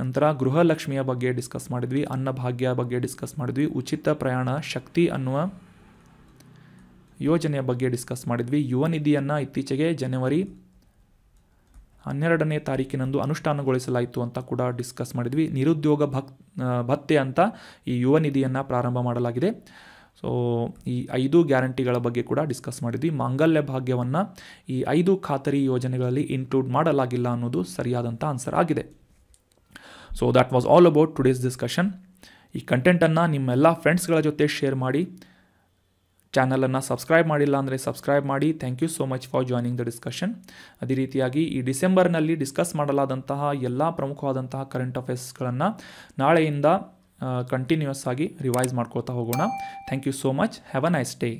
A: ನಂತರ ಗೃಹಲಕ್ಷ್ಮಿಯ ಬಗ್ಗೆ ಡಿಸ್ಕಸ್ ಮಾಡಿದ್ವಿ ಅನ್ನಭಾಗ್ಯ ಬಗ್ಗೆ ಡಿಸ್ಕಸ್ ಮಾಡಿದ್ವಿ ಉಚಿತ ಪ್ರಯಾಣ ಶಕ್ತಿ ಅನ್ನುವ ಯೋಜನೆಯ ಬಗ್ಗೆ ಡಿಸ್ಕಸ್ ಮಾಡಿದ್ವಿ ಯುವ ನಿಧಿಯನ್ನು ಇತ್ತೀಚೆಗೆ ಜನವರಿ ಹನ್ನೆರಡನೇ ತಾರೀಕಿನಂದು ಅನುಷ್ಠಾನಗೊಳಿಸಲಾಯಿತು ಅಂತ ಕೂಡ ಡಿಸ್ಕಸ್ ಮಾಡಿದ್ವಿ ನಿರುದ್ಯೋಗ ಭಕ್ ಭತ್ಯೆ ಅಂತ ಈ ಯುವ ನಿಧಿಯನ್ನು ಪ್ರಾರಂಭ ಮಾಡಲಾಗಿದೆ ಸೊ ಈ ಐದು ಗ್ಯಾರಂಟಿಗಳ ಬಗ್ಗೆ ಕೂಡ ಡಿಸ್ಕಸ್ ಮಾಡಿದ್ವಿ ಮಾಂಗಲ್ಯ ಭಾಗ್ಯವನ್ನು ಈ ಐದು ಖಾತರಿ ಯೋಜನೆಗಳಲ್ಲಿ ಇನ್ಕ್ಲೂಡ್ ಮಾಡಲಾಗಿಲ್ಲ ಅನ್ನೋದು ಸರಿಯಾದಂಥ ಆನ್ಸರ್ ಆಗಿದೆ so that was all about today's discussion ಈ ಕಂಟೆಂಟನ್ನು ನಿಮ್ಮೆಲ್ಲ ಫ್ರೆಂಡ್ಸ್ಗಳ ಜೊತೆ ಶೇರ್ ಮಾಡಿ ಚಾನಲನ್ನು ಸಬ್ಸ್ಕ್ರೈಬ್ ಮಾಡಿಲ್ಲ ಅಂದರೆ ಸಬ್ಸ್ಕ್ರೈಬ್ ಮಾಡಿ thank you so much for joining the discussion ಅದೇ ರೀತಿಯಾಗಿ ಈ ಡಿಸೆಂಬರ್ನಲ್ಲಿ ಡಿಸ್ಕಸ್ ಮಾಡಲಾದಂತಹ ಎಲ್ಲ ಪ್ರಮುಖವಾದಂತಹ ಕರೆಂಟ್ ಅಫೇರ್ಸ್ಗಳನ್ನು ನಾಳೆಯಿಂದ ಕಂಟಿನ್ಯೂಸ್ ಆಗಿ ರಿವೈಸ್ ಮಾಡ್ಕೋತಾ ಹೋಗೋಣ thank you so much have a nice day